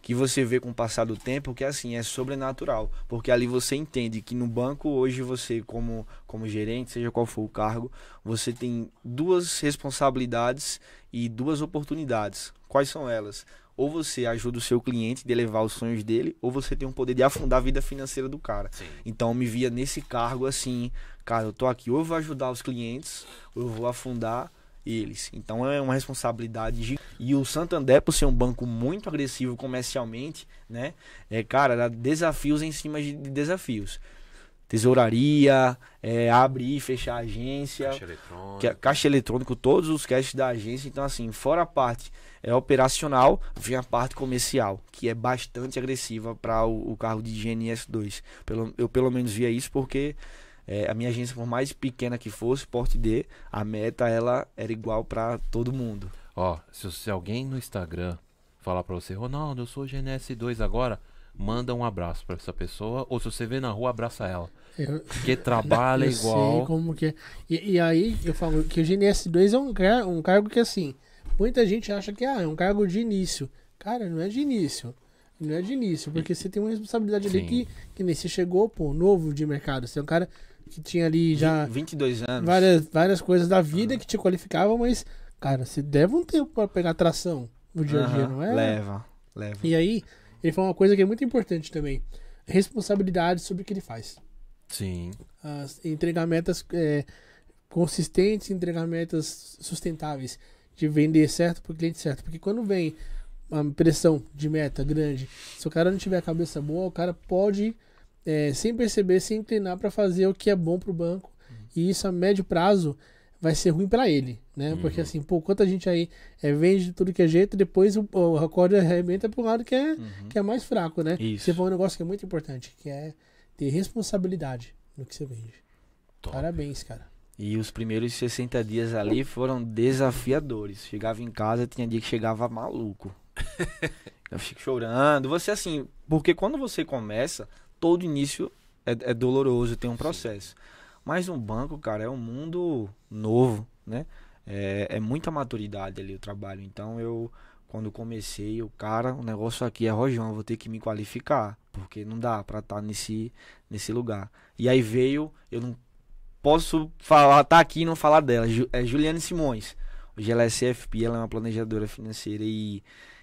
que você vê com o passar do tempo que assim é sobrenatural, porque ali você entende que no banco hoje você como como gerente, seja qual for o cargo, você tem duas responsabilidades e duas oportunidades. Quais são elas? Ou você ajuda o seu cliente de elevar os sonhos dele, ou você tem um poder de afundar a vida financeira do cara. Sim. Então me via nesse cargo assim, cara, eu tô aqui, ou eu vou ajudar os clientes, ou eu vou afundar eles. Então é uma responsabilidade gigante. E o Santander, por ser um banco muito agressivo comercialmente, né? É, cara, dá desafios em cima de desafios. Tesouraria, é, abrir e fechar a agência. Caixa eletrônico. É caixa eletrônico, todos os cash da agência. Então, assim, fora a parte é, operacional, vem a parte comercial, que é bastante agressiva para o, o, carro de GNS2. Pelo, eu, pelo menos, via isso porque é, a minha agência, por mais pequena que fosse, porte D, a meta ela era igual para todo mundo. Ó, se, se alguém no Instagram falar para você, Ronaldo, eu sou GNS2 agora, manda um abraço para essa pessoa, ou se você vê na rua, abraça ela. Eu, porque trabalha eu igual. Sei como que é. e, e, aí eu falo que o GNS2 é um, um cargo que assim, muita gente acha que ah, é um cargo de início. Cara, não é de início. Não é de início, porque você tem uma responsabilidade Sim. ali que, que nem você chegou, pô, novo de mercado. Você é um cara que tinha ali já. 22 anos. Várias, várias coisas da vida uhum. que te qualificavam, mas, cara, você deve um tempo para pegar tração no dia a dia, não é? Leva, leva. E aí, ele falou uma coisa que é muito importante também: responsabilidade sobre o que ele faz. Sim. As, entregar metas é, consistentes, entregar metas sustentáveis, de vender certo para o cliente certo. Porque quando vem uma pressão de meta grande, se o cara não tiver a cabeça boa, o cara pode é, sem perceber, se inclinar para fazer o que é bom para o banco. E isso a médio prazo vai ser ruim para ele, né? Uhum. Porque assim, pô, quanta gente aí é, vende de tudo que é jeito, depois o, o acorde arrebenta pro lado que é, uhum. que é mais fraco, né? Isso. Você falou um negócio que é muito importante, que é ter responsabilidade no que você vende. Top. Parabéns, cara. E os primeiros 60 dias ali foram desafiadores. Chegava em casa, tinha dia que chegava maluco. Eu fico chorando. Você assim, porque quando você começa, todo início é, é doloroso, tem um processo. Mas um banco, cara, é um mundo novo, né? É, é muita maturidade ali o trabalho. Então eu, quando comecei, o cara, o negócio aqui é rojão, eu vou ter que me qualificar, porque não dá pra estar tá nesse, nesse lugar. E aí veio, eu não posso falar, tá aqui e não falar dela, é Juliane Simões. Hoje ela é CFP, ela é uma planejadora financeira e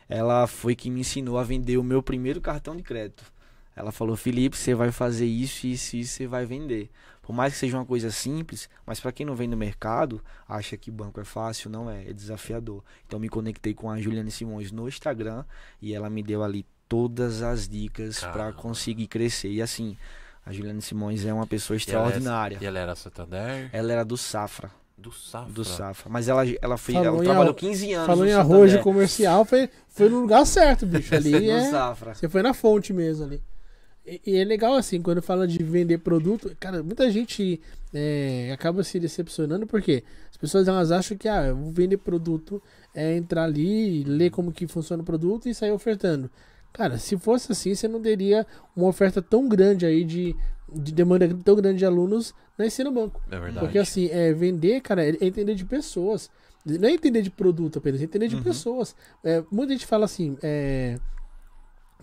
ela foi que me ensinou a vender o meu primeiro cartão de crédito. Ela falou: Felipe, você vai fazer isso, e isso, isso, você vai vender. Por mais que seja uma coisa simples, mas para quem não vem do mercado, acha que banco é fácil, não é, é desafiador. Então me conectei com a Juliane Simões no Instagram e ela me deu ali todas as dicas para conseguir crescer. E assim, a Juliane Simões é uma pessoa é extraordinária. E ela era Santander? Ela era do Safra. Do Safra. Do Safra. Mas ela, ela, foi ela trabalhou a, 15 anos. Falou em arroz comercial, foi, foi no lugar certo, bicho. Ali é, Safra. Você foi na fonte mesmo ali. E, é legal assim, quando fala de vender produto, cara, muita gente é, acaba se decepcionando porque as pessoas elas acham que ah, vender produto é entrar ali, ler como que funciona o produto e sair ofertando. Cara, se fosse assim, você não teria uma oferta tão grande aí de, de demanda tão grande de alunos na ensino banco. É verdade. Porque assim, é, vender, cara, é, é entender de pessoas. Não é entender de produto apenas, é entender de uhum. pessoas. É, muita gente fala assim, é,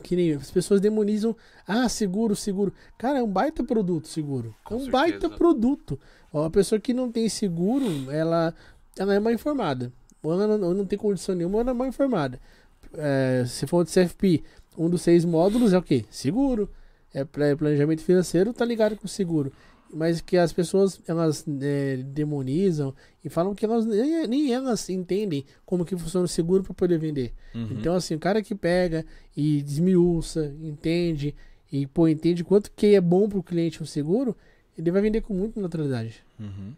que nem as pessoas demonizam, ah, seguro, seguro. Cara, é um baita produto seguro. Com é um certeza. baita produto. Ó, a pessoa que não tem seguro, ela, ela é mal informada. Ou ela não, ou não tem condição nenhuma, ela é mal informada. É, se for de CFP, um dos seis módulos é o quê? Seguro. É, é planejamento financeiro, tá ligado com seguro mas que as pessoas elas é, demonizam e falam que elas nem, nem, elas entendem como que funciona o seguro para poder vender. Uhum. Então assim, o cara que pega e desmiuça, entende e pô, entende quanto que é bom para o cliente o seguro, ele vai vender com muita naturalidade. Uhum.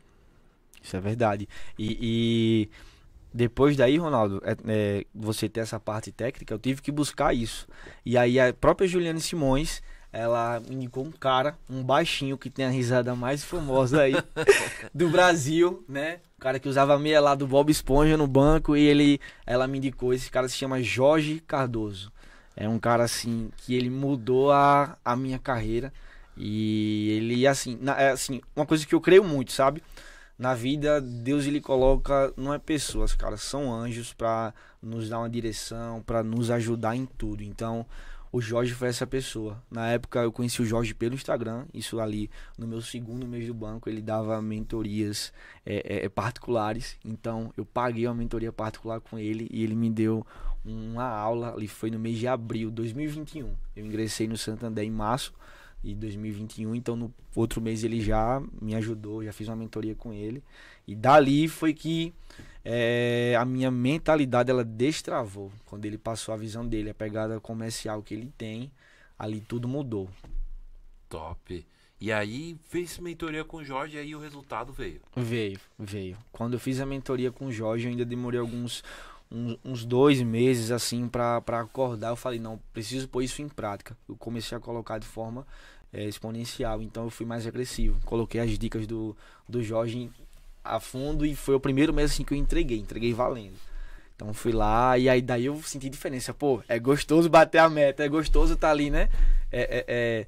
Isso é verdade. E, e, depois daí, Ronaldo, é, é, você ter essa parte técnica, eu tive que buscar isso. E aí a própria Juliana Simões ela me indicou um cara, um baixinho que tem a risada mais famosa aí do Brasil, né? O cara que usava meia lá do Bob Esponja no banco e ele, ela me indicou. Esse cara se chama Jorge Cardoso. É um cara assim que ele mudou a, a minha carreira e ele assim, na, é, assim, uma coisa que eu creio muito, sabe? Na vida Deus ele coloca não é pessoas, cara, são anjos para nos dar uma direção, para nos ajudar em tudo. Então o Jorge foi essa pessoa. Na época eu conheci o Jorge pelo Instagram, isso ali no meu segundo mês do banco, ele dava mentorias é, é, é particulares. Então eu paguei uma mentoria particular com ele e ele me deu uma aula ali, foi no mês de abril de 2021. Eu ingressei no Santander em março de 2021, então no outro mês ele já me ajudou, já fiz uma mentoria com ele. E dali foi que é, a minha mentalidade ela destravou. Quando ele passou a visão dele, a pegada comercial que ele tem, ali tudo mudou. Top. E aí fez mentoria com o Jorge e aí o resultado veio. Veio, veio. Quando eu fiz a mentoria com o Jorge, eu ainda demorei alguns uns, uns dois meses assim para acordar. Eu falei, não, preciso pôr isso em prática. Eu comecei a colocar de forma é, exponencial, então eu fui mais agressivo. Coloquei as dicas do, do Jorge a fundo e foi o primeiro mês assim que eu entreguei, entreguei valendo. Então fui lá e aí daí eu senti diferença. Pô, é gostoso bater a meta, é gostoso estar tá ali, né? É, é, é,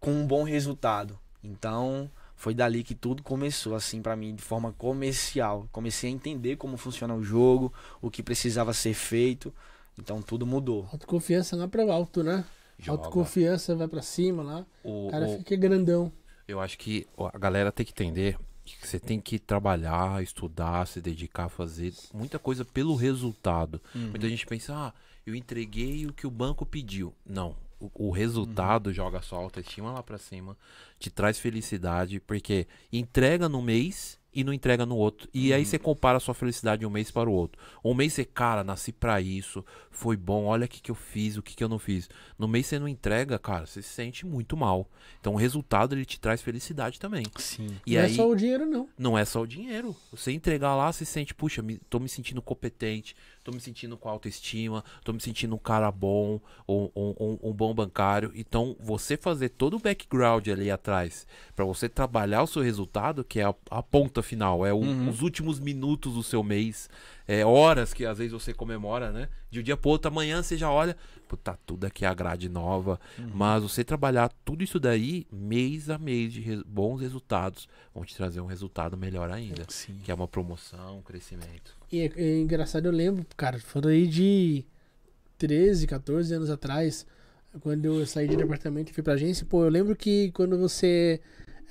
com um bom resultado. Então foi dali que tudo começou, assim, para mim, de forma comercial. Comecei a entender como funciona o jogo, o que precisava ser feito. Então tudo mudou. Autoconfiança é pro alto, né? Joga. Autoconfiança vai para cima lá. O, o cara o... fica grandão. Eu acho que a galera tem que entender que você tem que trabalhar, estudar, se dedicar, fazer muita coisa pelo resultado. Uhum. Muita gente pensa, ah, eu entreguei o que o banco pediu. Não. O, o resultado uhum. joga sua autoestima lá pra cima, te traz felicidade, porque entrega no mês e não entrega no outro. E uhum. aí você compara a sua felicidade de um mês para o outro. Um mês você, cara, nasci para isso, foi bom, olha o que, que eu fiz, o que, que eu não fiz. No mês você não entrega, cara, você se sente muito mal. Então o resultado ele te traz felicidade também. Sim. E não é aí, é só o dinheiro, não. Não é só o dinheiro. Você entregar lá, você sente, puxa, me, tô me sentindo competente, tô me sentindo com autoestima, tô me sentindo um cara bom, um, um, um bom bancário. Então, você fazer todo o background ali atrás para você trabalhar o seu resultado, que é a, a ponta final, é o, uhum. os últimos minutos do seu mês, é, horas que às vezes você comemora, né? De um dia pro outro, amanhã você já olha, pô, tá tudo aqui a grade nova. Uhum. Mas você trabalhar tudo isso daí, mês a mês, de res bons resultados, vão te trazer um resultado melhor ainda. Sim. Que é uma promoção, um crescimento. E é, é engraçado, eu lembro, cara, falando aí de 13, 14 anos atrás, quando eu saí de departamento e fui pra agência, pô, eu lembro que quando você.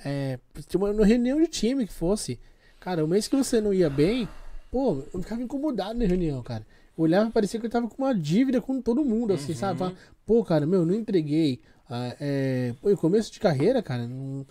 É, uma reunião de time que fosse. Cara, o mês que você não ia bem, Pô, eu ficava incomodado na reunião, cara. Eu olhava parecia que eu tava com uma dívida com todo mundo, assim, uhum. sabe? Pô, cara, meu, não entreguei. Ah, é... Pô, e começo de carreira, cara, não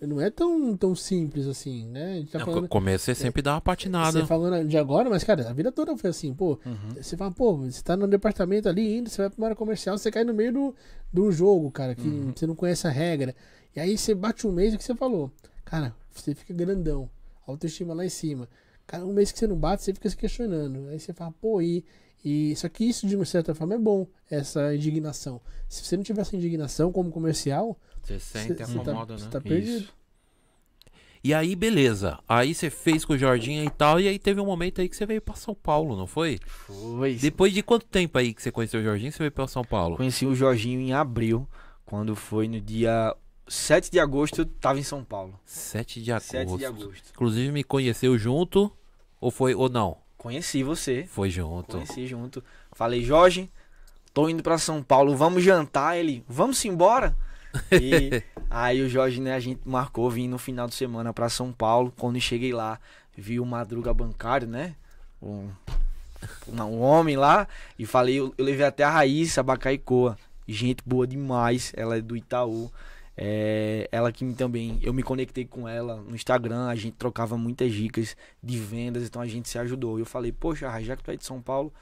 não é tão, tão simples assim, né? Tá falando, começo você é, sempre é, dá uma é, patinada. Você falando de agora, mas, cara, a vida toda foi assim, pô. Uhum. Você fala, pô, você tá no departamento ali indo, você vai pra uma área comercial, você cai no meio do, do jogo, cara, que uhum. você não conhece a regra. E aí você bate um mês, o que você falou. Cara, você fica grandão, autoestima lá em cima. Cara, um mês que você não bate, você fica se questionando. Aí você fala, pô, e. e só que isso, de uma certa forma, é bom, essa indignação. Se você não tiver essa indignação como comercial. Você sente acomodado, tá, né? Você tá perdido. Isso. E aí, beleza. Aí você fez com o Jorginho e tal. E aí teve um momento aí que você veio pra São Paulo, não foi? Foi. Depois de quanto tempo aí que você conheceu o Jorginho, você veio pra São Paulo? Conheci o Jorginho em abril, quando foi no dia 7 de agosto, eu tava em São Paulo. 7 de agosto. 7 de agosto. Inclusive me conheceu junto ou foi ou não? Conheci você. Foi junto. Conheci junto. Falei, Jorge, tô indo para São Paulo, vamos jantar. Ele, vamos embora? E aí o Jorge, né, a gente marcou vim no final de semana para São Paulo. Quando cheguei lá, vi o Madruga Bancário, né? Um, um homem lá. E falei, eu, eu levei até a Raíssa Bacaicoa. Gente boa demais, ela é do Itaú. É, ela que também, eu me conectei com ela no Instagram, a gente trocava muitas dicas de vendas, então a gente se ajudou. Eu falei, poxa, já que tu é de São Paulo,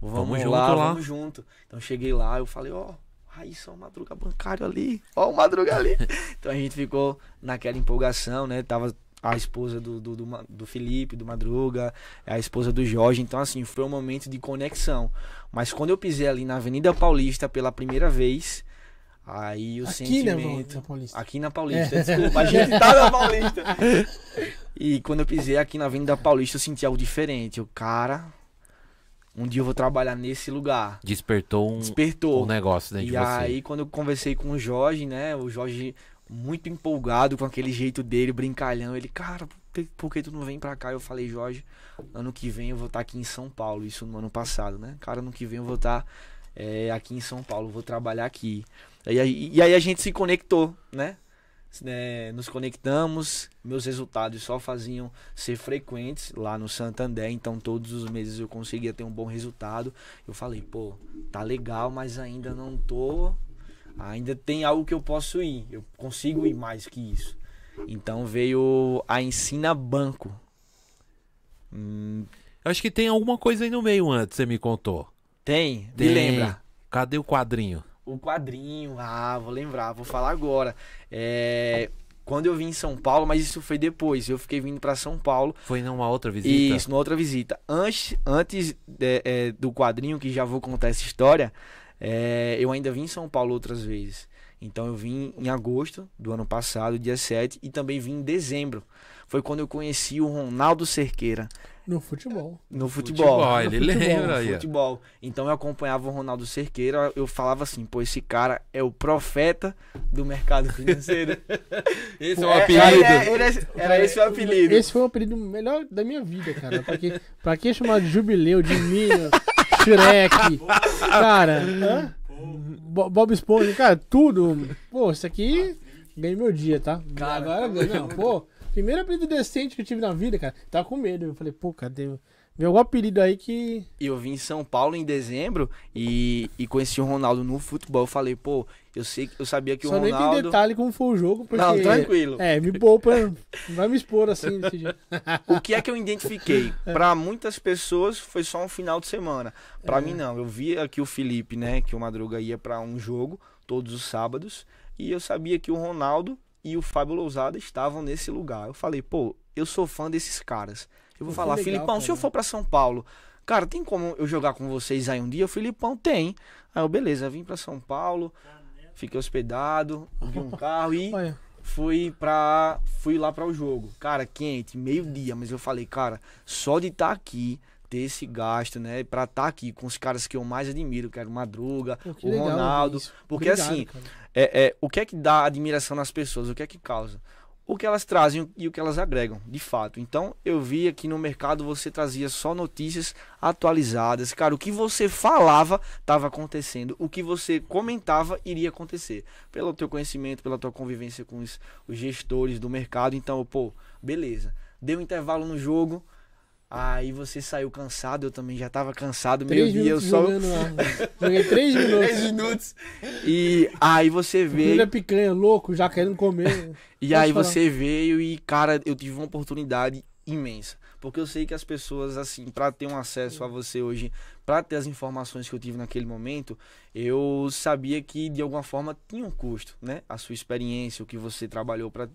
vamos, vamos lá, lá, vamos junto. Então cheguei lá, eu falei, ó, oh, aí só o Madruga bancário ali, ó o Madruga ali. então a gente ficou naquela empolgação, né? Tava a esposa do, do, do, do, Felipe, do Madruga, a esposa do Jorge. Então, assim, foi um momento de conexão. Mas quando eu pisei ali na Avenida Paulista pela primeira vez, Aí o aqui, né, sentimento. Né, Paulista. Aqui na Paulista. É. Desculpa, a gente tá na Paulista. E quando eu pisei aqui na Avenida Paulista, eu senti algo diferente. O cara, um dia eu vou trabalhar nesse lugar. Despertou um, Despertou. um negócio dentro e de você. E aí, quando eu conversei com o Jorge, né? O Jorge, muito empolgado com aquele jeito dele, brincalhão. Ele, cara, por que, tu não vem pra cá? Eu falei, Jorge, ano que vem eu vou estar tá aqui em São Paulo. Isso no ano passado, né? Cara, ano que vem eu vou tá, estar eh, é, aqui em São Paulo, vou trabalhar aqui. E aí, e aí a gente se conectou, né? É, nos conectamos, meus resultados só faziam ser frequentes lá no Santander, então todos os meses eu conseguia ter um bom resultado. Eu falei, pô, tá legal, mas ainda não tô. Ainda tem algo que eu posso ir, eu consigo ir mais que isso. Então veio a Ensina Banco. Hum, Acho que tem alguma coisa aí no meio antes, você me contou. Tem, tem. me lembra. Cadê o quadrinho? o quadrinho. Ah, vou lembrar, vou falar agora. É, quando eu vim em São Paulo, mas isso foi depois. Eu fiquei vindo para São Paulo. Foi numa outra visita? Isso, numa outra visita. Antes, antes de, é, do quadrinho, que já vou contar essa história, é, eu ainda vim em São Paulo outras vezes. Então eu vim em agosto do ano passado, dia 7, e também vim em dezembro. Foi quando eu conheci o Ronaldo Cerqueira. No futebol. No futebol. futebol ele no futebol, lembra aí. Né? futebol. Então eu acompanhava o Ronaldo Cerqueira, eu falava assim, pô, esse cara é o profeta do mercado financeiro. esse pô, é o é, apelido. É, era, é, era, esse o apelido. Esse foi o apelido melhor da minha vida, cara. Pra que, pra que chamar de jubileu, de milho, Shrek? cara, hã? Bo Bob Esponja, cara, tudo. Pô, isso aqui ganhei meu dia, tá? Cara, Agora, tá não, pô, primeiro apelido decente que eu tive na vida, cara. Tava tá com medo. Eu falei, pô, cadê? Veio o apelido aí que. Eu vim em São Paulo em dezembro e, e conheci o Ronaldo no futebol. Eu falei, pô, eu sei eu sabia que Só o Ronaldo. Só nem tem detalhe como foi o jogo, porque. Não, tranquilo. É, me poupa. vai me expor assim desse jeito. o que é que eu identifiquei? É. Para muitas pessoas foi só um final de semana. Para é. mim, não. Eu via aqui o Felipe, né, que o Madruga ia para um jogo todos os sábados. E eu sabia que o Ronaldo e o Fábio Lousada estavam nesse lugar. Eu falei, pô, eu sou fã desses caras. Eu vou falar, legal, Filipão, cara. se eu for para São Paulo, cara, tem como eu jogar com vocês aí um dia? O Filipão tem. Aí eu, beleza, vim para São Paulo, fiquei hospedado, vi um carro e fui para fui lá para o jogo. Cara, quente, meio-dia, mas eu falei, cara, só de estar tá aqui ter esse gasto, né, para estar tá aqui com os caras que eu mais admiro, que era é o Madruga, Pô, que o Ronaldo, porque Obrigado, assim, é, é, o que é que dá admiração nas pessoas? O que é que causa? o que elas trazem e o que elas agregam, de fato. Então, eu vi aqui no mercado você trazia só notícias atualizadas. Cara, o que você falava estava acontecendo, o que você comentava iria acontecer. Pelo teu conhecimento, pela tua convivência com os, os gestores do mercado, então, pô, beleza. Deu um intervalo no jogo, Aí você saiu cansado, eu também já tava cansado, meio-dia eu só. Joguei três minutos. três minutos. E aí você veio. Filha é picanha, louco, já querendo comer. e aí falar. você veio e, cara, eu tive uma oportunidade imensa. Porque eu sei que as pessoas, assim, para ter um acesso a você hoje, para ter as informações que eu tive naquele momento, eu sabia que de alguma forma tinha um custo, né? A sua experiência, o que você trabalhou para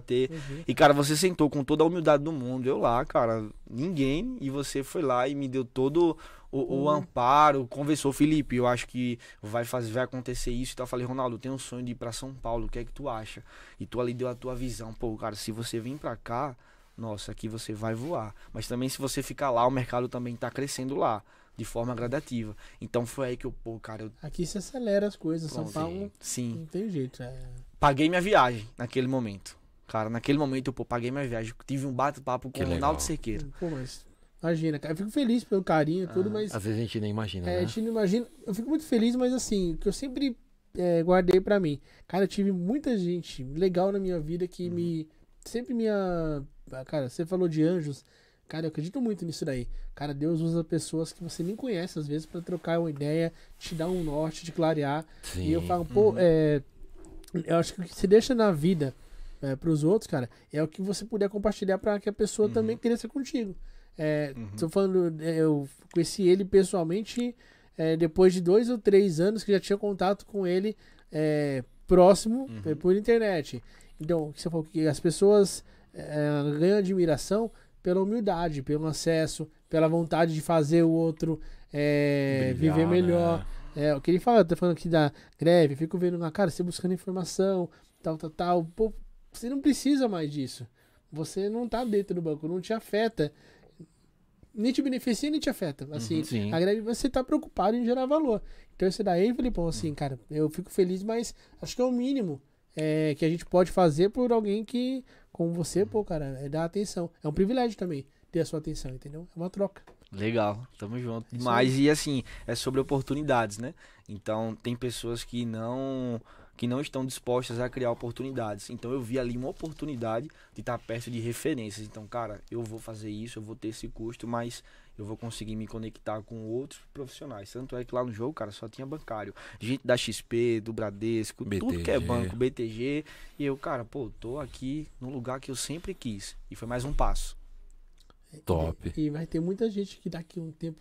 ter. Uhum. E, cara, você sentou com toda a humildade do mundo. Eu lá, cara, ninguém. E você foi lá e me deu todo o, o uhum. Amparo conversou, Felipe, eu acho que vai fazer, vai acontecer isso e tal. Eu falei, Ronaldo, eu tenho um sonho de ir para São Paulo, o que é que tu acha? E tu ali deu a tua visão, pô, cara, se você vir para cá, nossa, aqui você vai voar. Mas também se você ficar lá, o mercado também está crescendo lá, de forma gradativa. Então foi aí que eu, pô, cara, eu... Aqui se acelera as coisas, Pronto, São Paulo. Sim. Não tem jeito, é... Paguei minha viagem naquele momento. Cara, naquele momento eu pô, paguei minha viagem, tive um bate-papo com o Ronaldo Sequeira. Pô, mas imagina, cara, eu fico feliz pelo carinho e tudo, ah. mas às vezes a gente nem imagina, é, né? A gente não imagina. Eu fico muito feliz, mas assim, que eu sempre é, guardei para mim. Cara, eu tive muita gente legal na minha vida que uhum. me sempre minha ah, cara, você falou de anjos. Cara, eu acredito muito nisso daí. Cara, Deus usa pessoas que você nem conhece às vezes para trocar uma ideia, te dar um norte, te clarear. Sim. E eu falo, pô, uhum. é, eu acho que o que se deixa na vida é, para os outros, cara, é o que você puder compartilhar para que a pessoa uhum. também cresça contigo. É, uhum. Tô falando, é, eu conheci ele pessoalmente é, depois de dois ou três anos que já tinha contato com ele é, próximo uhum. É, por internet. Então, você falou que as pessoas é, eh, ganho admiração pela humildade, pelo acesso, pela vontade de fazer o outro é, Brilhar, viver melhor. Né? É, o que ele fala, tá falando aqui da greve, fico vendo na cara, você buscando informação, tal, tal, tal. Pô, você não precisa mais disso. Você não tá dentro do banco, não te afeta. Nem te beneficia, nem te afeta. Uhum, assim, uhum, a greve você tá preocupado em gerar valor. Então isso daí, Felipão, assim, hum. cara, eu fico feliz, mas acho que é o mínimo é, que a gente pode fazer por alguém que com você, pô, cara, é dar atenção. É um privilégio também ter a sua atenção, entendeu? É uma troca. Legal, tamo junto. É Mas e assim, é sobre oportunidades, né? Então tem pessoas que não que não estão dispostas a criar oportunidades. Então eu vi ali uma oportunidade de estar perto de referências. Então, cara, eu vou fazer isso, eu vou ter esse custo, mas eu vou conseguir me conectar com outros profissionais. Tanto é que lá no jogo, cara, só tinha bancário. Gente da XP, do Bradesco, BTG. tudo que é banco, BTG. E eu, cara, pô, tô aqui no lugar que eu sempre quis. E foi mais um passo. Top. E, e vai ter muita gente que daqui a um tempo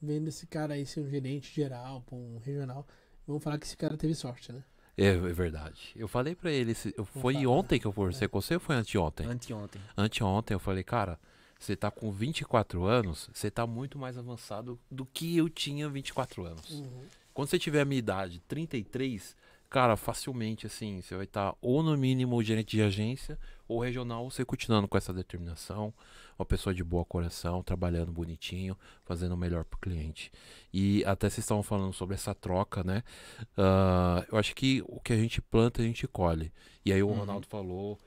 vendo esse cara aí ser um gerente geral, um regional, vamos falar que esse cara teve sorte, né? É, é verdade. Eu falei para ele, eu, foi falar, ontem que eu conversei é. com você ou foi anteontem? Anteontem. Anteontem eu falei, cara, você tá com 24 anos, você tá muito mais avançado do que eu tinha 24 anos. Uhum. Quando você tiver a minha idade, 33, cara, facilmente assim, você vai estar tá ou no mínimo gerente de agência ou regional, você continuando com essa determinação, uma pessoa de boa coração, trabalhando bonitinho, fazendo o melhor pro cliente. E até vocês estavam falando sobre essa troca, né? Uh, eu acho que o que a gente planta, a gente colhe. E aí o uhum. Ronaldo falou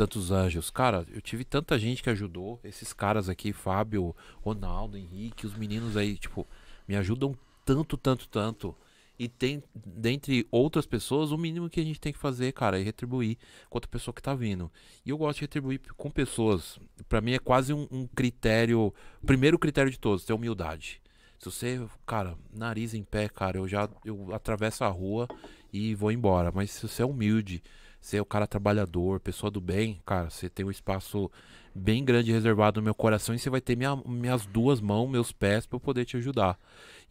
tantos anjos. Cara, eu tive tanta gente que ajudou. Esses caras aqui, Fábio, Ronaldo, Henrique, os meninos aí, tipo, me ajudam tanto, tanto, tanto. E tem, dentre outras pessoas, o mínimo que a gente tem que fazer, cara, é retribuir com outra pessoa que tá vindo. E eu gosto de retribuir com pessoas. para mim é quase um, um critério. Primeiro critério de todos, ter humildade. Se você, cara, nariz em pé, cara, eu já eu atravesso a rua e vou embora. Mas se você é humilde, você é o cara trabalhador, pessoa do bem, cara, você tem um espaço bem grande reservado no meu coração e você vai ter minha, minhas duas mãos, meus pés para eu poder te ajudar.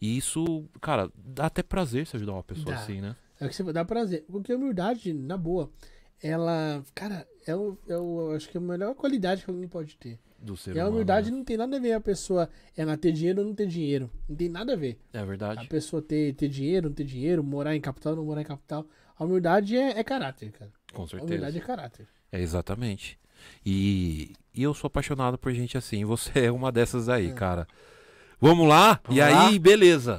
E isso, cara, dá até prazer se ajudar uma pessoa dá. assim, né? É que você dá prazer. Porque a humildade, na boa, ela, cara, é o, é o, acho que é a melhor qualidade que alguém pode ter. Do ser e a humildade né? não tem nada a ver a pessoa é ela ter dinheiro ou não ter dinheiro. Não tem nada a ver. É verdade. A pessoa ter, ter dinheiro, não ter dinheiro, morar em capital, ou não morar em capital. A humildade é, é caráter, cara. Com certeza. Humildade e caráter. É, exatamente. E, e, eu sou apaixonado por gente assim. Você é uma dessas aí, é. cara. Vamos lá? Vamos e lá? aí, beleza.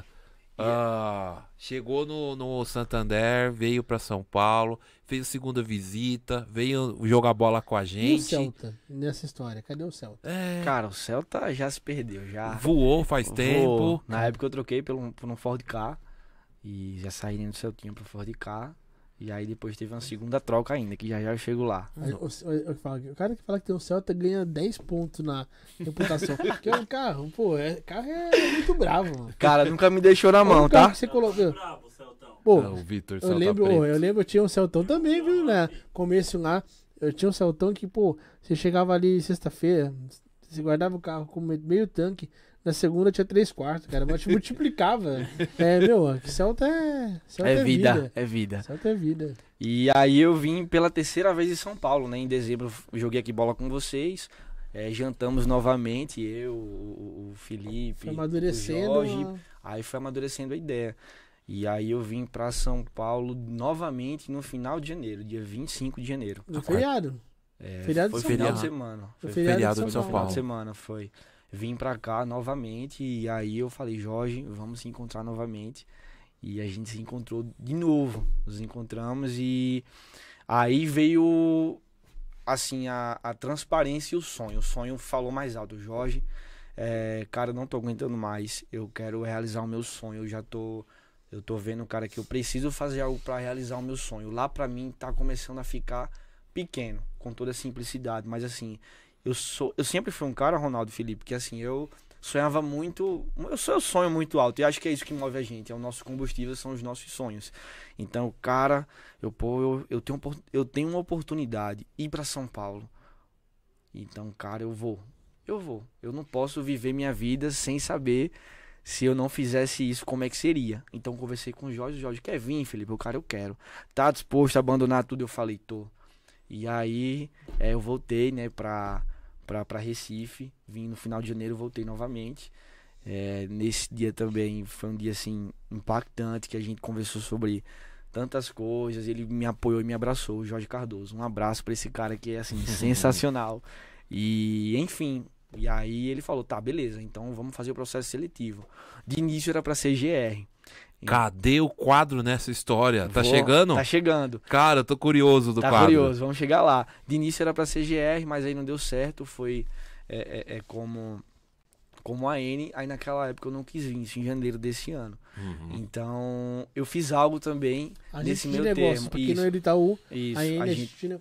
Yeah. Ah, chegou no, no, Santander, veio para São Paulo, fez a segunda visita, veio jogar bola com a gente. E o Celta nessa história? Cadê o Celta? É... Cara, o Celta já se perdeu, já. Voou faz Voou. tempo. Na época eu troquei pelo, por um Ford K e já saí do Celtinha pro Ford K. E aí depois teve uma segunda troca ainda, que já já eu chego lá. o, o, o, cara que fala que tem um Celta ganha 10 pontos na reputação. porque é um carro, pô, é, carro é muito bravo, mano. Cara, nunca me deixou na mão, tá? Você colocou. Tá bravo, pô, é, o Vitor eu lembro, eu lembro, eu tinha um Celtão também, viu, né? Começo lá, eu tinha um Celtão que, pô, você chegava ali sexta-feira, você guardava o carro com meio tanque, na segunda tinha três quartos, cara. Mas multiplicava. é, meu, que Celta tá, é. Celta tá é, é vida, vida, É vida. Celta tá é vida. E aí eu vim pela terceira vez em São Paulo, né? Em dezembro joguei aqui bola com vocês. É, jantamos novamente, eu, o Felipe, foi amadurecendo, o Jorge. Aí foi amadurecendo a ideia. E aí eu vim para São Paulo novamente no final de janeiro, dia 25 de janeiro. No feriado? É, feriado foi de São final Paulo. de semana. Foi, foi feriado, feriado de São, de São Paulo. Final de semana foi vim para cá novamente e aí eu falei, Jorge, vamos se encontrar novamente. E a gente se encontrou de novo, nos encontramos e aí veio assim a, a transparência e o sonho. O sonho falou mais alto, Jorge. É, cara, não tô aguentando mais. Eu quero realizar o meu sonho. Eu já tô eu tô vendo, cara, que eu preciso fazer algo para realizar o meu sonho. Lá para mim tá começando a ficar pequeno, com toda a simplicidade, mas assim, eu sou, eu sempre fui um cara, Ronaldo Felipe, que assim, eu sonhava muito, eu sou eu sonho muito alto e acho que é isso que move a gente, é o nosso combustível, são os nossos sonhos. Então, cara, eu pô, eu, eu tenho eu tenho uma oportunidade ir para São Paulo. Então, cara, eu vou. Eu vou. Eu não posso viver minha vida sem saber se eu não fizesse isso, como é que seria? Então conversei com o Jorge, o Jorge quer vir, Felipe, o cara eu quero. Tá disposto a abandonar tudo? Eu falei, tô. E aí, é, eu voltei, né, pra, para Recife, vim no final de janeiro, voltei novamente. É, nesse dia também foi um dia assim impactante que a gente conversou sobre tantas coisas. Ele me apoiou e me abraçou, o Jorge Cardoso. Um abraço para esse cara que é assim sensacional. E enfim, e aí ele falou: "Tá, beleza, então vamos fazer o processo seletivo". De início era para ser GR. Cadê o quadro nessa história? Tá Vou, chegando? Tá chegando. Cara, eu tô curioso do tá quadro. Tá curioso, vamos chegar lá. De início era pra CGR, mas aí não deu certo. Foi é, é, é como como a N, aí naquela época eu não quis vir, isso em janeiro desse ano. Uhum. Então, eu fiz algo também a nesse meu negócio, termo. Pra isso. não editar Itaú, isso.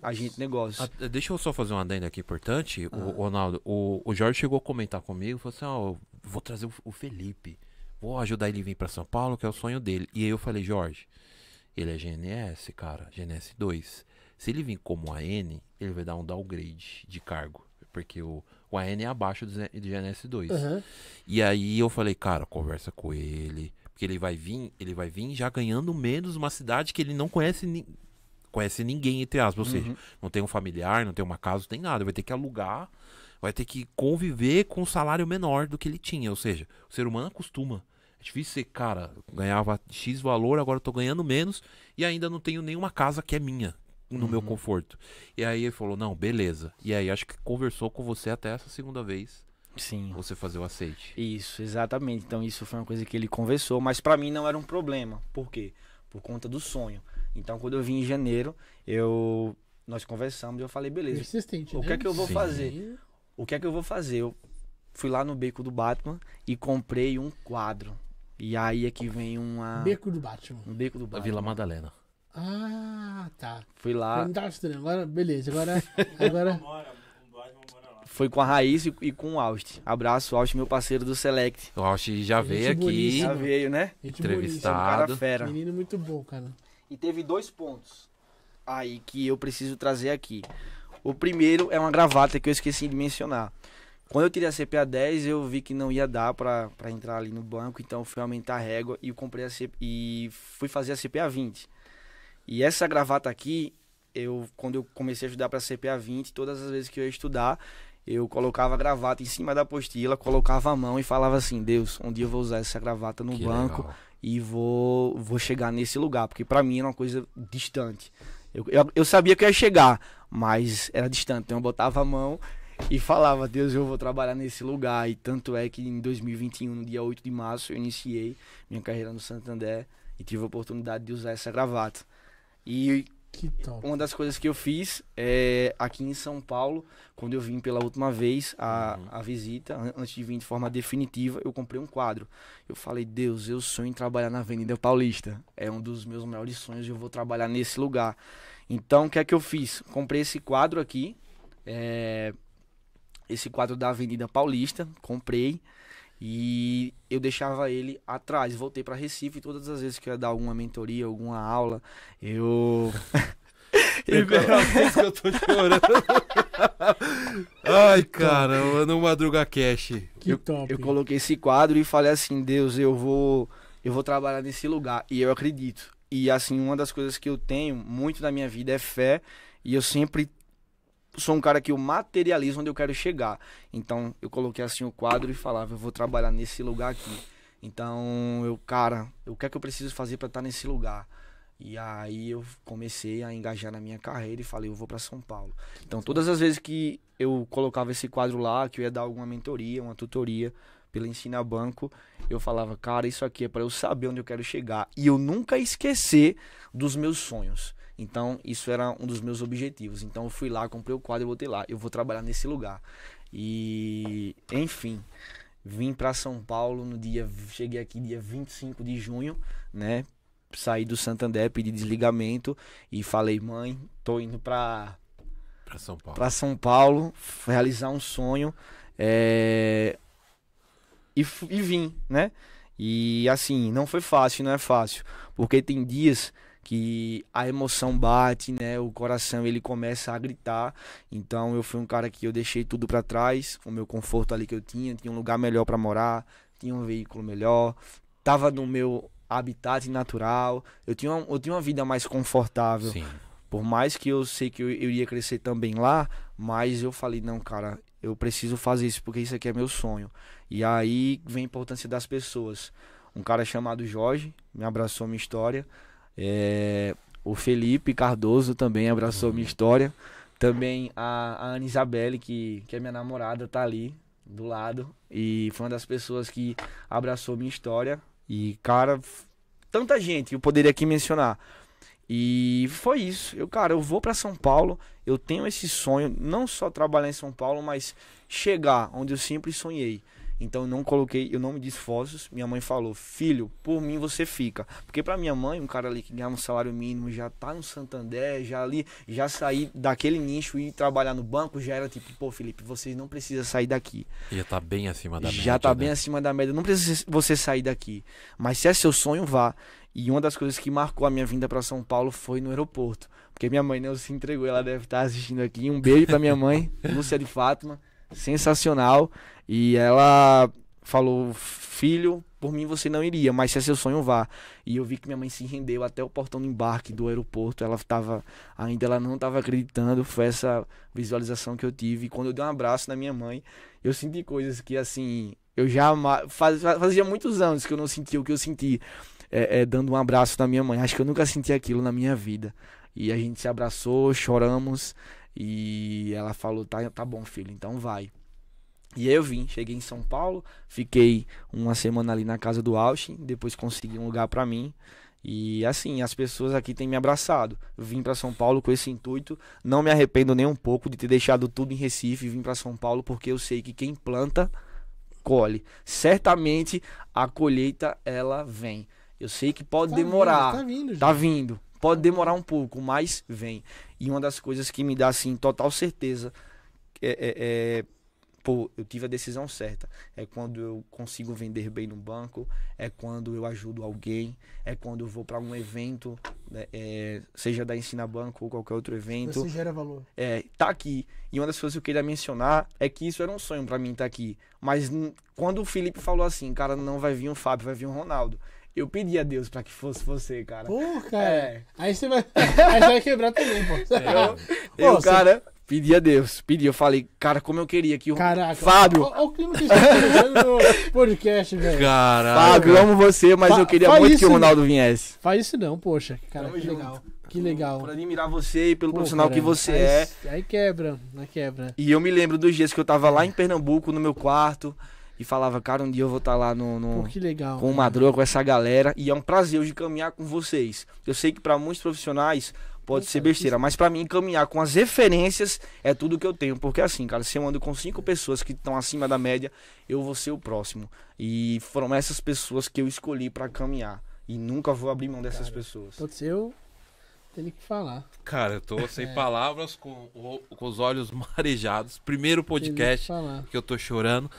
a N negócio. A, ah, deixa eu só fazer uma adenda aqui importante, ah. o, Ronaldo. O, o Jorge chegou a comentar comigo, falou assim, ó, oh, vou trazer o, o Felipe vou ajudar ele a vir para São Paulo, que é o sonho dele. E aí eu falei, Jorge, ele é GNS, cara, GNS 2. Se ele vir como AN, ele vai dar um downgrade de cargo. Porque o, o AN é abaixo do, GNS 2. Uhum. E aí eu falei, cara, conversa com ele. Porque ele vai vir, ele vai vir já ganhando menos uma cidade que ele não conhece ni conhece ninguém, entre aspas. Ou uhum. seja, não tem um familiar, não tem uma casa, não tem nada. Vai ter que alugar, vai ter que conviver com um salário menor do que ele tinha. Ou seja, o ser humano acostuma. É difícil ser, cara, ganhava X valor, agora eu tô ganhando menos e ainda não tenho nenhuma casa que é minha, no uhum. meu conforto. E aí ele falou, não, beleza. E aí acho que conversou com você até essa segunda vez. Sim. Você fazer o aceite. Isso, exatamente. Então isso foi uma coisa que ele conversou, mas para mim não era um problema. Por quê? Por conta do sonho. Então quando eu vim em janeiro, eu nós conversamos, eu falei, beleza. Persistente, o que é né? que eu vou Sim. fazer? O que é que eu vou fazer? Eu fui lá no beco do Batman e comprei um quadro e aí é que vem uma. Beco do Batman. Um beco do Batman. A Vila Madalena. Ah, tá. Fui lá. não tava estranho. Agora, beleza. Agora. agora... Foi com a Raiz e, com o Aust. Abraço, Aust, meu parceiro do Select. O Aust já veio aqui. Já veio, né? Gente Entrevistado. Um cara fera. Menino muito bom, cara. E teve dois pontos aí que eu preciso trazer aqui. O primeiro é uma gravata que eu esqueci de mencionar. Quando eu tirei a CPA 10, eu vi que não ia dar para entrar ali no banco, então fui aumentar a régua e comprei a e fui fazer a CPA 20. E essa gravata aqui, eu quando eu comecei a estudar para a CPA 20, todas as vezes que eu ia estudar, eu colocava a gravata em cima da apostila, colocava a mão e falava assim: "Deus, um dia eu vou usar essa gravata no que banco legal. e vou vou chegar nesse lugar", porque para mim era uma coisa distante. Eu, eu, eu sabia que eu ia chegar, mas era distante. Então eu botava a mão e falava, Deus, eu vou trabalhar nesse lugar. E tanto é que em 2021, no dia 8 de março, eu iniciei minha carreira no Santander e tive a oportunidade de usar essa gravata. E uma das coisas que eu fiz é, aqui em São Paulo, quando eu vim pela última vez a, uhum. a visita, antes de vir de forma definitiva, eu comprei um quadro. Eu falei, Deus, eu sonho em trabalhar na Avenida Paulista. É um dos meus maiores sonhos e eu vou trabalhar nesse lugar. Então, o que é que eu fiz? Comprei esse quadro aqui. É, esse quadro da Avenida Paulista, comprei. E eu deixava ele atrás. Voltei para Recife todas as vezes que eu ia dar alguma mentoria, alguma aula, eu. Primeira é vez que eu tô chorando. Ai, caramba, no Madruga Cash. Que eu, top. Eu coloquei esse quadro e falei assim: Deus, eu vou, eu vou trabalhar nesse lugar. E eu acredito. E assim, uma das coisas que eu tenho muito na minha vida é fé. E eu sempre sou um cara que eu materializo onde eu quero chegar. Então, eu coloquei assim o quadro e falava, eu vou trabalhar nesse lugar aqui. Então, eu, cara, o que é que eu preciso fazer para estar nesse lugar? E aí eu comecei a engajar na minha carreira e falei, eu vou para São Paulo. Então, todas as vezes que eu colocava esse quadro lá, que eu ia dar alguma mentoria, uma tutoria pelo Ensina Banco, eu falava, cara, isso aqui é para eu saber onde eu quero chegar e eu nunca esquecer dos meus sonhos. Então, isso era um dos meus objetivos. Então, eu fui lá, comprei o quadro e botei lá. Eu vou trabalhar nesse lugar. E, enfim, vim para São Paulo no dia. Cheguei aqui dia 25 de junho, né? Saí do Santander, pedi desligamento e falei, mãe, tô indo pra. Pra São Paulo. Pra São Paulo, realizar um sonho. É... E, e vim, né? E assim, não foi fácil, não é fácil. Porque tem dias que a emoção bate, né? O coração ele começa a gritar. Então eu fui um cara que eu deixei tudo para trás, o meu conforto ali que eu tinha, tinha um lugar melhor para morar, tinha um veículo melhor, tava no meu habitat natural, eu tinha uma, eu tinha uma vida mais confortável. Sim. Por mais que eu sei que eu, eu iria crescer também lá, mas eu falei não, cara, eu preciso fazer isso porque isso aqui é meu sonho. E aí vem a importância das pessoas. Um cara chamado Jorge me abraçou minha história é, o Felipe Cardoso também abraçou uhum. minha história. Também a, a Ana Isabelle, que, que é minha namorada, tá ali do lado. E foi uma das pessoas que abraçou minha história. E, cara, tanta gente, eu poderia aqui mencionar. E foi isso. Eu, cara, eu vou para São Paulo, eu tenho esse sonho, não só trabalhar em São Paulo, mas chegar onde eu sempre sonhei. Então eu não coloquei, eu não me disse Minha mãe falou: "Filho, por mim você fica". Porque para minha mãe, um cara ali que ganhava um salário mínimo, já tá no Santander, já ali, já sair daquele nicho e trabalhar no banco, já era tipo, pô, Felipe, vocês não precisa sair daqui. Já tá bem acima da já média. Já tá né? bem acima da média, não precisa você sair daqui. Mas se é seu sonho, vá. E uma das coisas que marcou a minha vinda para São Paulo foi no aeroporto. Porque minha mãe não né, se entregou, ela deve estar tá assistindo aqui. Um beijo para minha mãe, Lúcia de Fátima sensacional. E ela falou: Filho, por mim você não iria, mas se é seu sonho, vá. E eu vi que minha mãe se rendeu até o portão do embarque do aeroporto. Ela tava, ainda ela não estava acreditando. Foi essa visualização que eu tive. E quando eu dei um abraço na minha mãe, eu senti coisas que, assim, eu já faz, fazia muitos anos que eu não sentia o que eu senti é, é, dando um abraço na minha mãe. Acho que eu nunca senti aquilo na minha vida. E a gente se abraçou, choramos. E ela falou: tá, tá bom, filho, então vai. E aí eu vim, cheguei em São Paulo, fiquei uma semana ali na casa do Austin, depois consegui um lugar para mim. E assim, as pessoas aqui têm me abraçado. vim para São Paulo com esse intuito, não me arrependo nem um pouco de ter deixado tudo em Recife e vim para São Paulo porque eu sei que quem planta colhe. Certamente a colheita ela vem. Eu sei que pode tá demorar. Vindo, tá vindo. Tá vindo. Pode demorar um pouco, mas vem. E uma das coisas que me dá, assim, total certeza é, é, é pô, eu tive a decisão certa. É quando eu consigo vender bem no banco, é quando eu ajudo alguém, é quando eu vou para um evento, né, é, seja da Ensina Banco ou qualquer outro evento. Você gera valor. É, tá aqui. E uma das coisas que eu queria mencionar é que isso era um sonho para mim estar tá aqui. Mas quando o Felipe falou assim, cara, não vai vir um Fábio, vai vir um Ronaldo. Eu pedi a Deus pra que fosse você, cara. Pô, cara. É. Aí você vai, aí você vai quebrar também, pô. Eu, é. é. eu pô, cara, você... pedi a Deus. Pedi, eu falei, cara, como eu queria que o Caraca, Fábio... Olha o clima que está no podcast, velho. Caraca. Fábio, eu amo você, mas Fa eu queria muito isso, que o Ronaldo viesse. Faz isso não, poxa. Cara, Tamo que junto. legal. Que legal. Por admirar você e pelo Pô, profissional cara, que você aí, é. Aí quebra, aí quebra. E eu me lembro dos dias que eu tava lá em Pernambuco, no meu quarto, e falava, cara, um dia eu vou estar tá lá no. no Pô, que legal. Com o né? Madruga, com essa galera. E é um prazer hoje caminhar com vocês. Eu sei que para muitos profissionais pode ser besteira, mas para mim caminhar com as referências é tudo que eu tenho, porque assim, cara, se eu ando com cinco pessoas que estão acima da média, eu vou ser o próximo. E foram essas pessoas que eu escolhi para caminhar e nunca vou abrir mão dessas cara, pessoas. Pode ser eu tenho que falar. Cara, eu tô sem é. palavras com, com os olhos marejados. Primeiro podcast que, que eu tô chorando.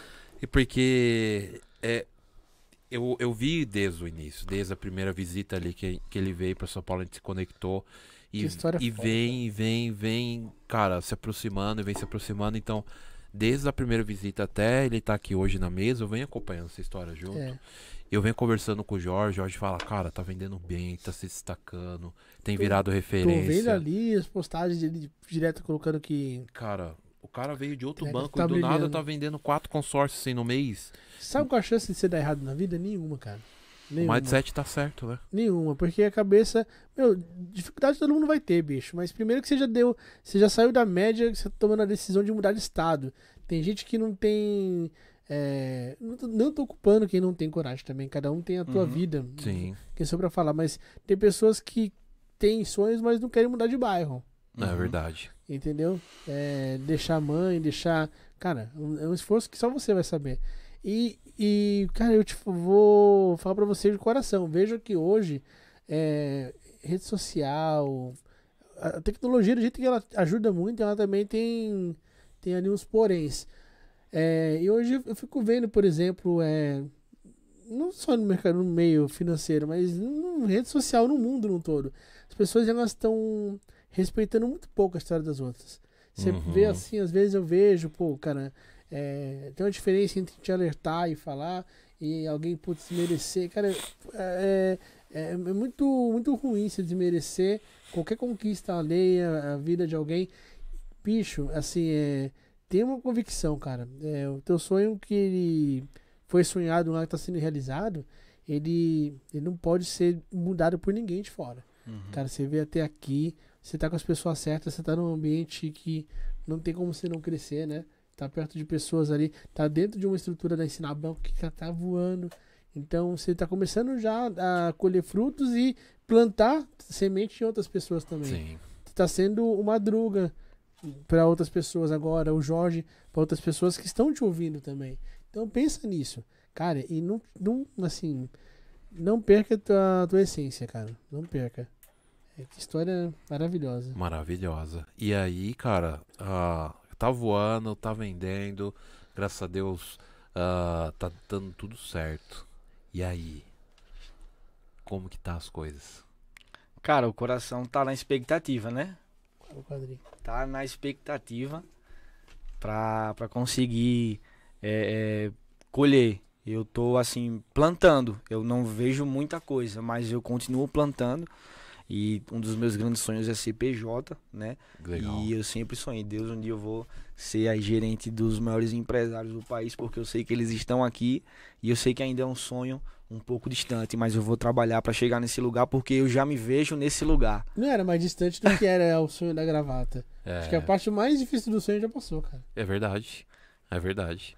E porque é, eu, eu vi desde o início, desde a primeira visita ali que, que ele veio para São Paulo, a gente se conectou. E, e vem, vem, vem, cara, se aproximando, vem se aproximando. Então, desde a primeira visita até ele estar tá aqui hoje na mesa, eu venho acompanhando essa história junto. É. Eu venho conversando com o Jorge, o Jorge fala, cara, tá vendendo bem, tá se destacando, tem virado referência. Tô vendo ali as postagens dele direto colocando que. Cara cara veio de outro banco tá e do brilhando. nada tá vendendo quatro consórcios assim no mês. Sabe qual a chance de você dar errado na vida? Nenhuma, cara. Nenhuma. O mindset tá certo, né? Nenhuma, porque a cabeça. Meu, dificuldade todo mundo vai ter, bicho. Mas primeiro que você já deu. Você já saiu da média, você tá tomando a decisão de mudar de estado. Tem gente que não tem. É, não, tô, não tô ocupando quem não tem coragem também. Cada um tem a tua uhum, vida. Sim. Quem é sou pra falar. Mas tem pessoas que têm sonhos, mas não querem mudar de bairro. É uhum. É verdade. Entendeu? É, deixar a mãe, deixar. Cara, é, é um esforço que só você vai saber. E, e cara, eu te vou falar pra você de coração. Vejo que hoje é, rede social, a tecnologia, do jeito que ela ajuda muito, ela também tem, tem ali uns poréns. É, e hoje eu fico vendo, por exemplo, é, não só no mercado, no meio financeiro, mas em rede social no mundo no todo. As pessoas elas estão respeitando muito pouco a história das outras. Você uhum. vê assim, às vezes eu vejo, pô, cara, é, tem uma diferença entre te alertar e falar e alguém, putz, desmerecer. Cara, é, é, é, é muito, muito ruim se desmerecer qualquer conquista alheia, a vida de alguém. Bicho, assim, é, tem uma convicção, cara. É, o teu sonho que ele foi sonhado lá, que está sendo realizado, ele, ele não pode ser mudado por ninguém de fora. Uhum. Cara, você veio até aqui, você tá com as pessoas certas, você tá num ambiente que não tem como você não crescer, né? Tá perto de pessoas ali, tá dentro de uma estrutura da Ensinabel que tá voando. Então você tá começando já a colher frutos e plantar semente em outras pessoas também. Sim. Você tá sendo uma druga para outras pessoas agora, o Jorge, para outras pessoas que estão te ouvindo também. Então pensa nisso, cara, e não, não assim, não perca a tua, tua essência, cara. Não perca história maravilhosa. Maravilhosa. E aí, cara, uh, tá voando, tá vendendo, graças a Deus uh, tá dando tudo certo. E aí? Como que tá as coisas? Cara, o coração tá na expectativa, né? O Tá na expectativa pra, pra conseguir é, é, colher. Eu tô assim, plantando. Eu não vejo muita coisa, mas eu continuo plantando. E um dos meus grandes sonhos é ser PJ, né? Legal. E eu sempre sonhei, Deus, um dia eu vou ser a gerente dos maiores empresários do país, porque eu sei que eles estão aqui e eu sei que ainda é um sonho um pouco distante, mas eu vou trabalhar para chegar nesse lugar porque eu já me vejo nesse lugar. Não era mais distante do que era o sonho da gravata. É. Acho que a parte mais difícil do sonho já passou, cara. É verdade. É verdade.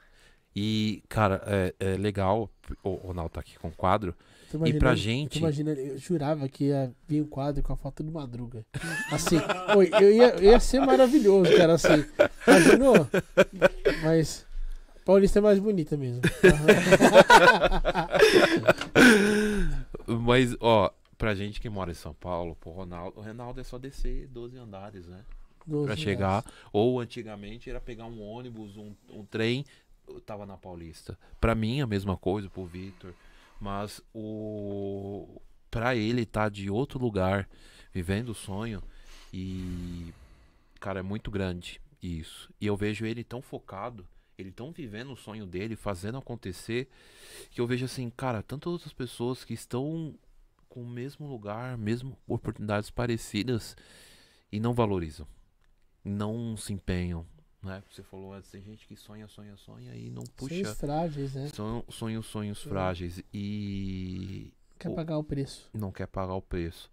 E, cara, é, é legal. O Ronaldo tá aqui com o quadro e pra gente. Eu imagina, eu jurava que ia vir um quadro com a foto do Madruga. Assim, oi, eu ia, ia ser maravilhoso, cara, assim. Imaginou? Mas. Paulista é mais bonita mesmo. Mas, ó, pra gente que mora em São Paulo, Ronaldo, o Ronaldo é só descer 12 andares, né? 12 pra chegar. Andares. Ou antigamente era pegar um ônibus, um, um trem, tava na Paulista. Pra mim, a mesma coisa, pro Vitor mas o para ele estar tá de outro lugar, vivendo o sonho e cara é muito grande isso. E eu vejo ele tão focado, ele tão vivendo o sonho dele, fazendo acontecer, que eu vejo assim, cara, tantas outras pessoas que estão com o mesmo lugar, mesmo oportunidades parecidas e não valorizam, não se empenham, né? Você falou antes, tem gente que sonha, sonha, sonha e não puxa. Sonhos frágeis, né? Sonho, sonhos, sonhos é. frágeis e quer o... pagar o preço. Não quer pagar o preço.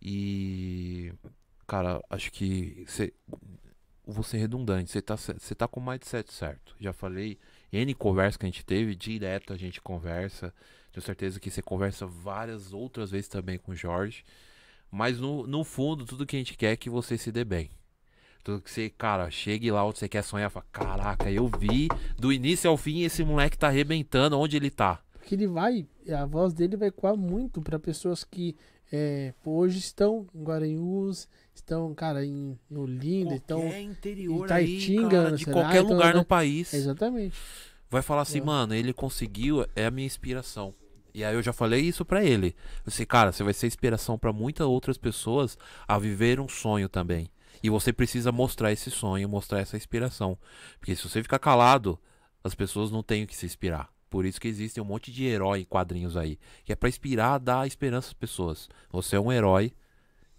E cara, acho que você vou ser redundante, você tá você tá com o mindset certo. Já falei N conversa que a gente teve, direto a gente conversa. Tenho certeza que você conversa várias outras vezes também com o Jorge. Mas no, no fundo, tudo que a gente quer é que você se dê bem. Tudo que você, cara, chegue lá onde você quer sonhar, fala, caraca, eu vi do início ao fim esse moleque tá arrebentando onde ele tá. Porque ele vai, a voz dele vai ecoar muito para pessoas que é, hoje estão em Guaranhuns, estão, cara, em, em Olinda, estão interior em Taitinga, aí, de qualquer então, lugar né? no país. Exatamente. Vai falar assim, é. mano, ele conseguiu, é a minha inspiração. E aí eu já falei isso para ele. Eu disse, cara, você vai ser inspiração para muitas outras pessoas a viver um sonho também. E você precisa mostrar esse sonho, mostrar essa inspiração. Porque se você ficar calado, as pessoas não têm o que se inspirar. Por isso que existe um monte de herói em quadrinhos aí. Que é para inspirar, dar esperança às pessoas. Você é um herói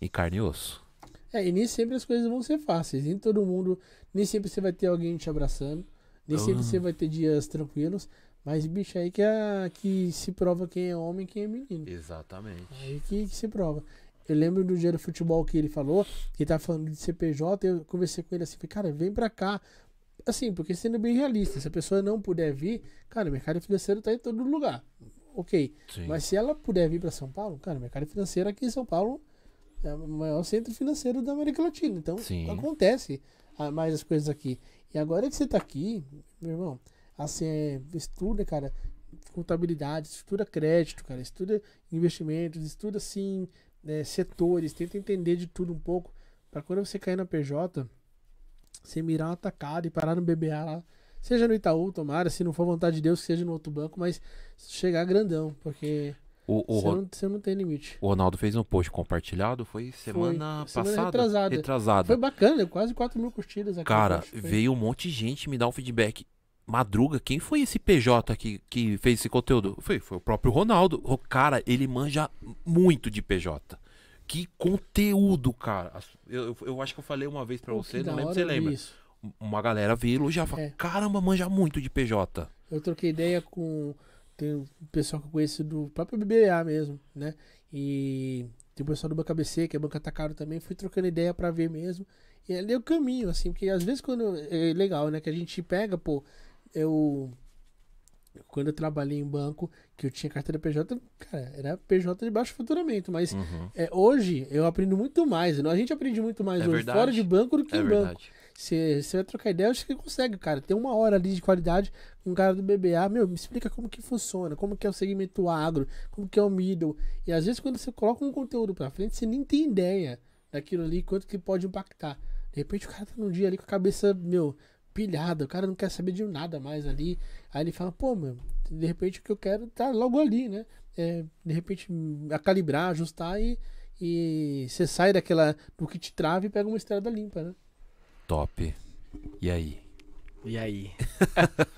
em carne e osso. É, e nem sempre as coisas vão ser fáceis. Nem todo mundo. Nem sempre você vai ter alguém te abraçando. Nem sempre ah. você vai ter dias tranquilos. Mas bicho aí que, é, que se prova quem é homem e quem é menino. Exatamente. Aí que, que se prova. Eu lembro do dia do futebol que ele falou, que tá falando de CPJ, eu conversei com ele assim, falei, cara, vem pra cá. Assim, porque sendo bem realista, se a pessoa não puder vir, cara, o mercado financeiro tá em todo lugar. Ok. Sim. Mas se ela puder vir para São Paulo, cara, o mercado financeiro aqui em São Paulo é o maior centro financeiro da América Latina. Então, Sim. acontece ah, mais as coisas aqui. E agora que você tá aqui, meu irmão, assim, é, estuda, cara, contabilidade, estuda crédito, cara, estuda investimentos, estuda assim, né, setores, tenta entender de tudo um pouco, para quando você cair na PJ, você mirar um atacado e parar no BBA lá, seja no Itaú, tomara, se não for vontade de Deus, que seja no outro banco, mas chegar grandão, porque o, o, você, não, você, não, tem limite. O Ronaldo fez um post compartilhado, foi semana foi, passada. retrasada. retrasada. Foi bacana, quase 4 mil curtidas aqui. Cara, veio um monte de gente me dar um feedback. Madruga, quem foi esse PJ que, que fez esse conteúdo? Foi, foi o próprio Ronaldo. O cara, ele manja muito de PJ. Que conteúdo, cara. Eu, eu, eu acho que eu falei uma vez para você, não lembro se você lembra. Isso. Uma galera veio já. fala, é. caramba, manja muito de PJ. Eu troquei ideia com tem um pessoal que eu conheço do próprio BBA mesmo, né? E tem o pessoal do Banca BC, que é Banca Tacaro tá também, fui trocando ideia para ver mesmo. E ali é o caminho, assim, porque às vezes quando. É legal, né? Que a gente pega, pô, eu quando eu trabalhei em banco, que eu tinha carteira PJ, cara, era PJ de baixo faturamento. Mas uhum. é, hoje eu aprendo muito mais. Né? A gente aprende muito mais é hoje fora de banco do que é em verdade. banco. Você vai trocar ideia, acho que consegue, cara. Tem uma hora ali de qualidade com um cara do BBA. Meu, me explica como que funciona, como que é o segmento agro, como que é o middle. E às vezes quando você coloca um conteúdo pra frente, você nem tem ideia daquilo ali, quanto que pode impactar. De repente o cara tá num dia ali com a cabeça, meu, pilhado, o cara não quer saber de nada mais ali. Aí ele fala, pô, meu, de repente o que eu quero tá logo ali, né? É, de repente a calibrar, ajustar e, e você sai daquela do que te trava e pega uma estrada limpa, né? Top. E aí? E aí?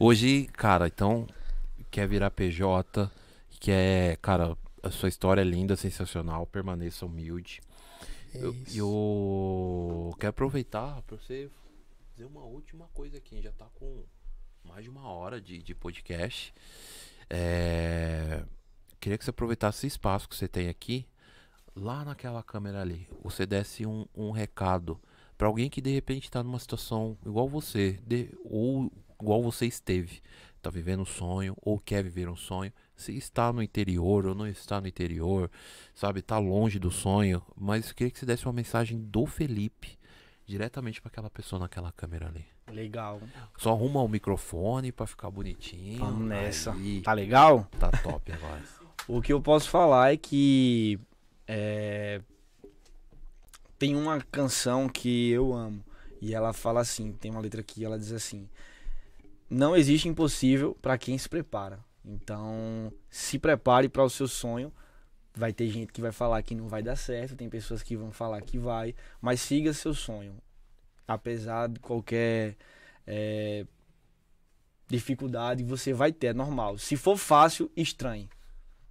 Hoje, cara, então quer virar PJ, quer, cara, a sua história é linda, sensacional, permaneça humilde. É eu, eu, quero aproveitar para você dizer uma última coisa aqui. Já tá com mais de uma hora de, de podcast. É... Queria que você aproveitasse esse espaço que você tem aqui, lá naquela câmera ali. Você desse um, um recado para alguém que de repente está numa situação igual você, de, ou igual você esteve. Está vivendo um sonho, ou quer viver um sonho. Se está no interior ou não está no interior, sabe? Está longe do sonho. Mas queria que você desse uma mensagem do Felipe diretamente para aquela pessoa naquela câmera ali. Legal. Só arruma o microfone para ficar bonitinho. Vamos nessa. Aí. Tá legal? Tá top agora. o que eu posso falar é que é... tem uma canção que eu amo e ela fala assim, tem uma letra que ela diz assim: Não existe impossível para quem se prepara. Então, se prepare para o seu sonho Vai ter gente que vai falar que não vai dar certo, tem pessoas que vão falar que vai, mas siga seu sonho. Apesar de qualquer é, dificuldade, você vai ter, é normal. Se for fácil, estranhe.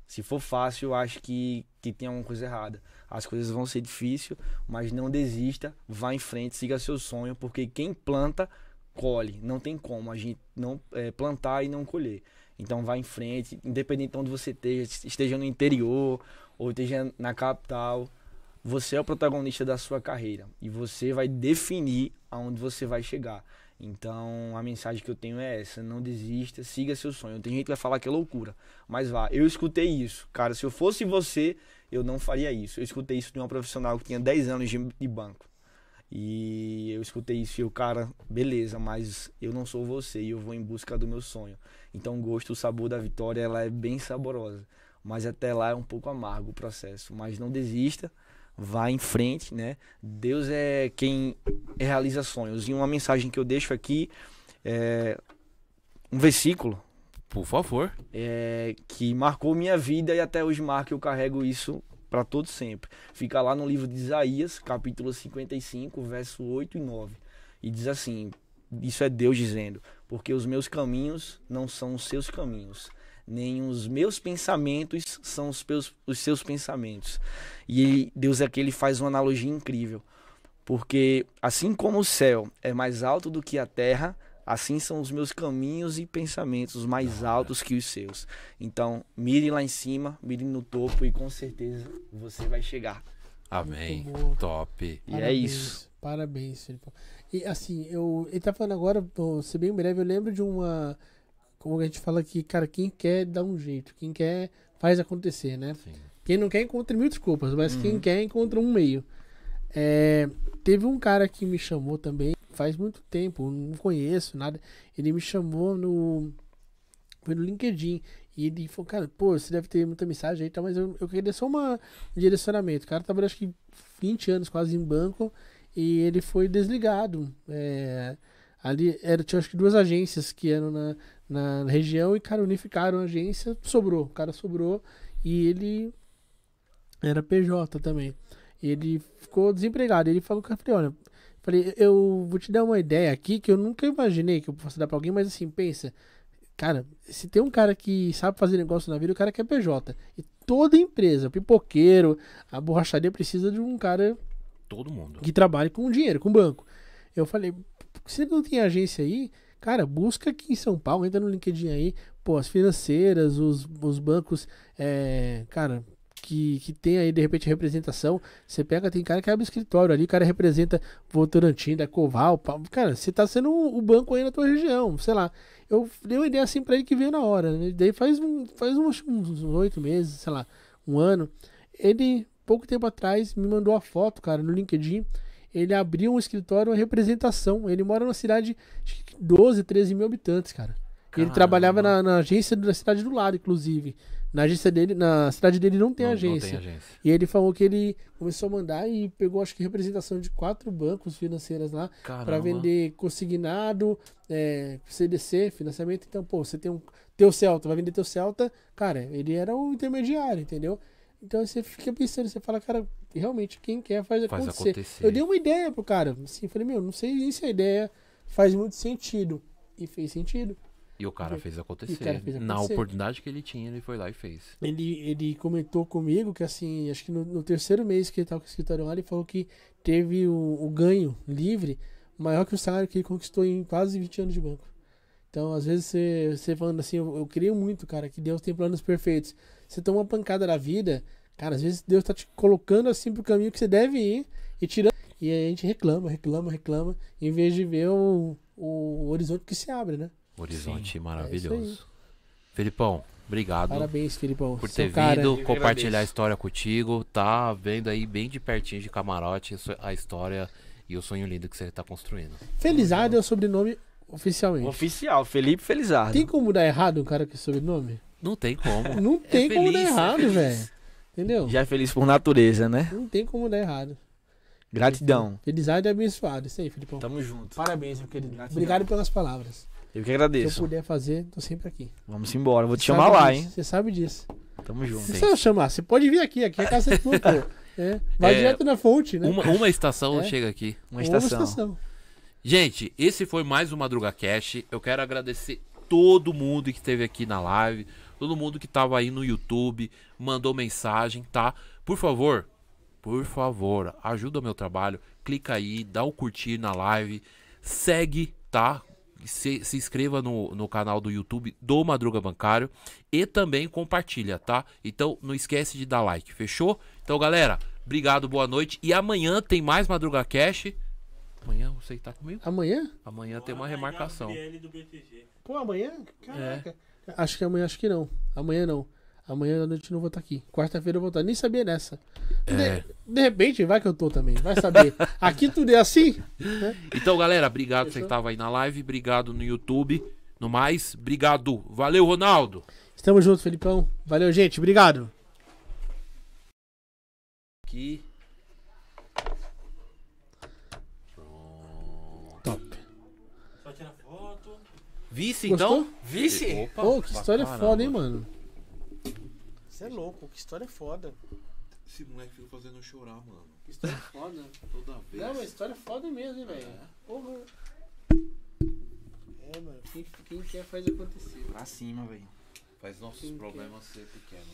Se for fácil, acho que, que tem alguma coisa errada. As coisas vão ser difíceis, mas não desista, vá em frente, siga seu sonho, porque quem planta, colhe. Não tem como a gente não é, plantar e não colher. Então vá em frente, independente de onde você esteja, esteja no interior ou esteja na capital, você é o protagonista da sua carreira e você vai definir aonde você vai chegar. Então a mensagem que eu tenho é essa: não desista, siga seu sonho. Tem gente que vai falar que é loucura, mas vá. Eu escutei isso, cara. Se eu fosse você, eu não faria isso. Eu escutei isso de uma profissional que tinha 10 anos de, de banco. E eu escutei isso e o cara, beleza, mas eu não sou você e eu vou em busca do meu sonho. Então, o gosto, o sabor da vitória, ela é bem saborosa, mas até lá é um pouco amargo o processo. Mas não desista, vá em frente, né? Deus é quem realiza sonhos. E uma mensagem que eu deixo aqui é um versículo. Por favor. É, que marcou minha vida e até hoje marca, eu carrego isso para todo sempre. Fica lá no livro de Isaías, capítulo 55, verso 8 e 9. E diz assim: Isso é Deus dizendo, porque os meus caminhos não são os seus caminhos, nem os meus pensamentos são os, peus, os seus pensamentos. E ele, Deus aqui ele faz uma analogia incrível, porque assim como o céu é mais alto do que a terra, Assim são os meus caminhos e pensamentos mais altos que os seus. Então, mire lá em cima, mire no topo e com certeza você vai chegar. Amém. Top. E é Parabéns. é isso. Parabéns, Felipe. E assim, eu, ele tá falando agora, vou ser bem breve, eu lembro de uma. Como a gente fala aqui, cara, quem quer dá um jeito, quem quer faz acontecer, né? Sim. Quem não quer encontra mil desculpas, mas uhum. quem quer encontra um meio. É, teve um cara que me chamou também faz muito tempo, não conheço nada. Ele me chamou no, foi no LinkedIn. E ele falou, cara, pô, você deve ter muita mensagem aí, tá, mas eu, eu queria só uma, um direcionamento. O cara tava, acho que 20 anos quase em banco e ele foi desligado. É, ali era, tinha acho que duas agências que eram na, na região e, cara, unificaram a agência, sobrou, o cara sobrou e ele era PJ também. Ele ficou desempregado. Ele falou que falei, olha, Falei, eu vou te dar uma ideia aqui que eu nunca imaginei que eu fosse dar pra alguém, mas assim, pensa. Cara, se tem um cara que sabe fazer negócio na vida, o cara que é PJ. E toda empresa, pipoqueiro, a borracharia precisa de um cara. Todo mundo. Que trabalhe com dinheiro, com banco. Eu falei, se não tem agência aí, cara, busca aqui em São Paulo, entra no LinkedIn aí, pô, as financeiras, os, os bancos, é, cara, que, que tem aí de repente representação. Você pega, tem cara que abre escritório ali, o cara representa Votorantim, da Coval. Cara, você tá sendo o banco aí na tua região, sei lá. Eu dei uma ideia assim pra ele que veio na hora, né? Daí faz, um, faz uns oito meses, sei lá, um ano. Ele, pouco tempo atrás, me mandou a foto, cara, no LinkedIn ele abriu um escritório, uma representação. Ele mora numa cidade de 12, 13 mil habitantes, cara. Caramba. Ele trabalhava na, na, agência da cidade do lado, inclusive. Na agência dele, na cidade dele não tem, não, agência. Não tem agência. E ele falou que ele começou a mandar e pegou acho que representação de quatro bancos financeiras lá para vender consignado, é, CDC, financiamento. Então, pô, você tem um teu Celta, vai vender teu Celta, cara, ele era um intermediário, entendeu? Então você fica pensando, você fala, cara, realmente quem quer faz, faz acontecer. acontecer. Eu dei uma ideia pro cara, assim, falei, meu, não sei se a ideia faz muito sentido. E fez sentido. E o cara fez acontecer. Cara fez Na oportunidade que ele tinha, ele foi lá e fez. Ele, ele comentou comigo que, assim, acho que no, no terceiro mês que ele estava com o escritório lá, ele falou que teve o, o, ganho livre maior que o salário que ele conquistou em quase 20 anos de banco. Então, às vezes, você, você falando assim, eu, eu creio muito, cara, que Deus tem planos perfeitos. Você toma uma pancada na vida, cara, às vezes Deus está te colocando assim pro caminho que você deve ir e tirando. E a gente reclama, reclama, reclama, em vez de ver o, o horizonte que se abre, né? Horizonte Sim, é maravilhoso. É Felipão, obrigado. Parabéns, Felipão. Por ter vindo, compartilhar a história contigo. Tá vendo aí bem de pertinho de camarote a história e o sonho lindo que você está construindo. Felizardo é o sobrenome oficialmente. Oficial, Felipe Felizardo. Tem como dar errado um cara com esse sobrenome? Não tem como. Não é tem é como feliz, dar errado, é velho. Entendeu? Já é feliz por natureza, né? Não tem como dar errado. Gratidão. Felizardo é abençoado. Isso aí, Felipão. Tamo junto. Parabéns, meu querido. Gratidão. Obrigado pelas palavras. Eu que agradeço. Se eu puder fazer, tô sempre aqui. Vamos embora, vou te chamar lá, hein? Você sabe disso. Tamo junto. Não precisa chamar, você pode vir aqui, aqui é casa de tudo. É. Vai é, direto na fonte, né? Uma, uma estação é. chega aqui. Uma estação. uma estação. Gente, esse foi mais um Madruga Cash. Eu quero agradecer todo mundo que esteve aqui na live, todo mundo que estava aí no YouTube, mandou mensagem, tá? Por favor, por favor, ajuda o meu trabalho, clica aí, dá o um curtir na live, segue, tá? se, se inscreva no, no canal do YouTube do Madruga Bancário e também compartilha, tá? Então não esquece de dar like, fechou? Então, galera, obrigado, boa noite. E amanhã tem mais Madruga Cash. Amanhã você está comigo? Amanhã? Amanhã Pô, tem uma amanhã é remarcação. do BTG. Pô, amanhã? É. Caraca. É. Acho que amanhã, acho que não. Amanhã não. Amanhã da noite não vou estar tá aqui. Quarta-feira eu vou estar. Tá. Nem sabia nessa. É. De, é. de, repente, vai que eu tô também. Vai saber. aqui tudo é assim. Né? Então, galera, obrigado Fechou? você que tava aí na live. Obrigado no YouTube. No mais, obrigado. Valeu, Ronaldo. Estamos juntos, Felipão. Valeu, gente. Obrigado. Aqui. Top. Só tirar foto. Vice, então? Gostou? então? Vice? Opa, que história foda, hein, mano? Você é louco, que história é foda. Esse moleque fica fazendo eu chorar, mano. Que história é foda. Toda vez. Não, mas história é foda mesmo, hein, velho. É. Porra. É, mano. Quem, quem quer faz acontecer. Pra cima, velho. Faz nossos quem problemas quer. ser pequenos.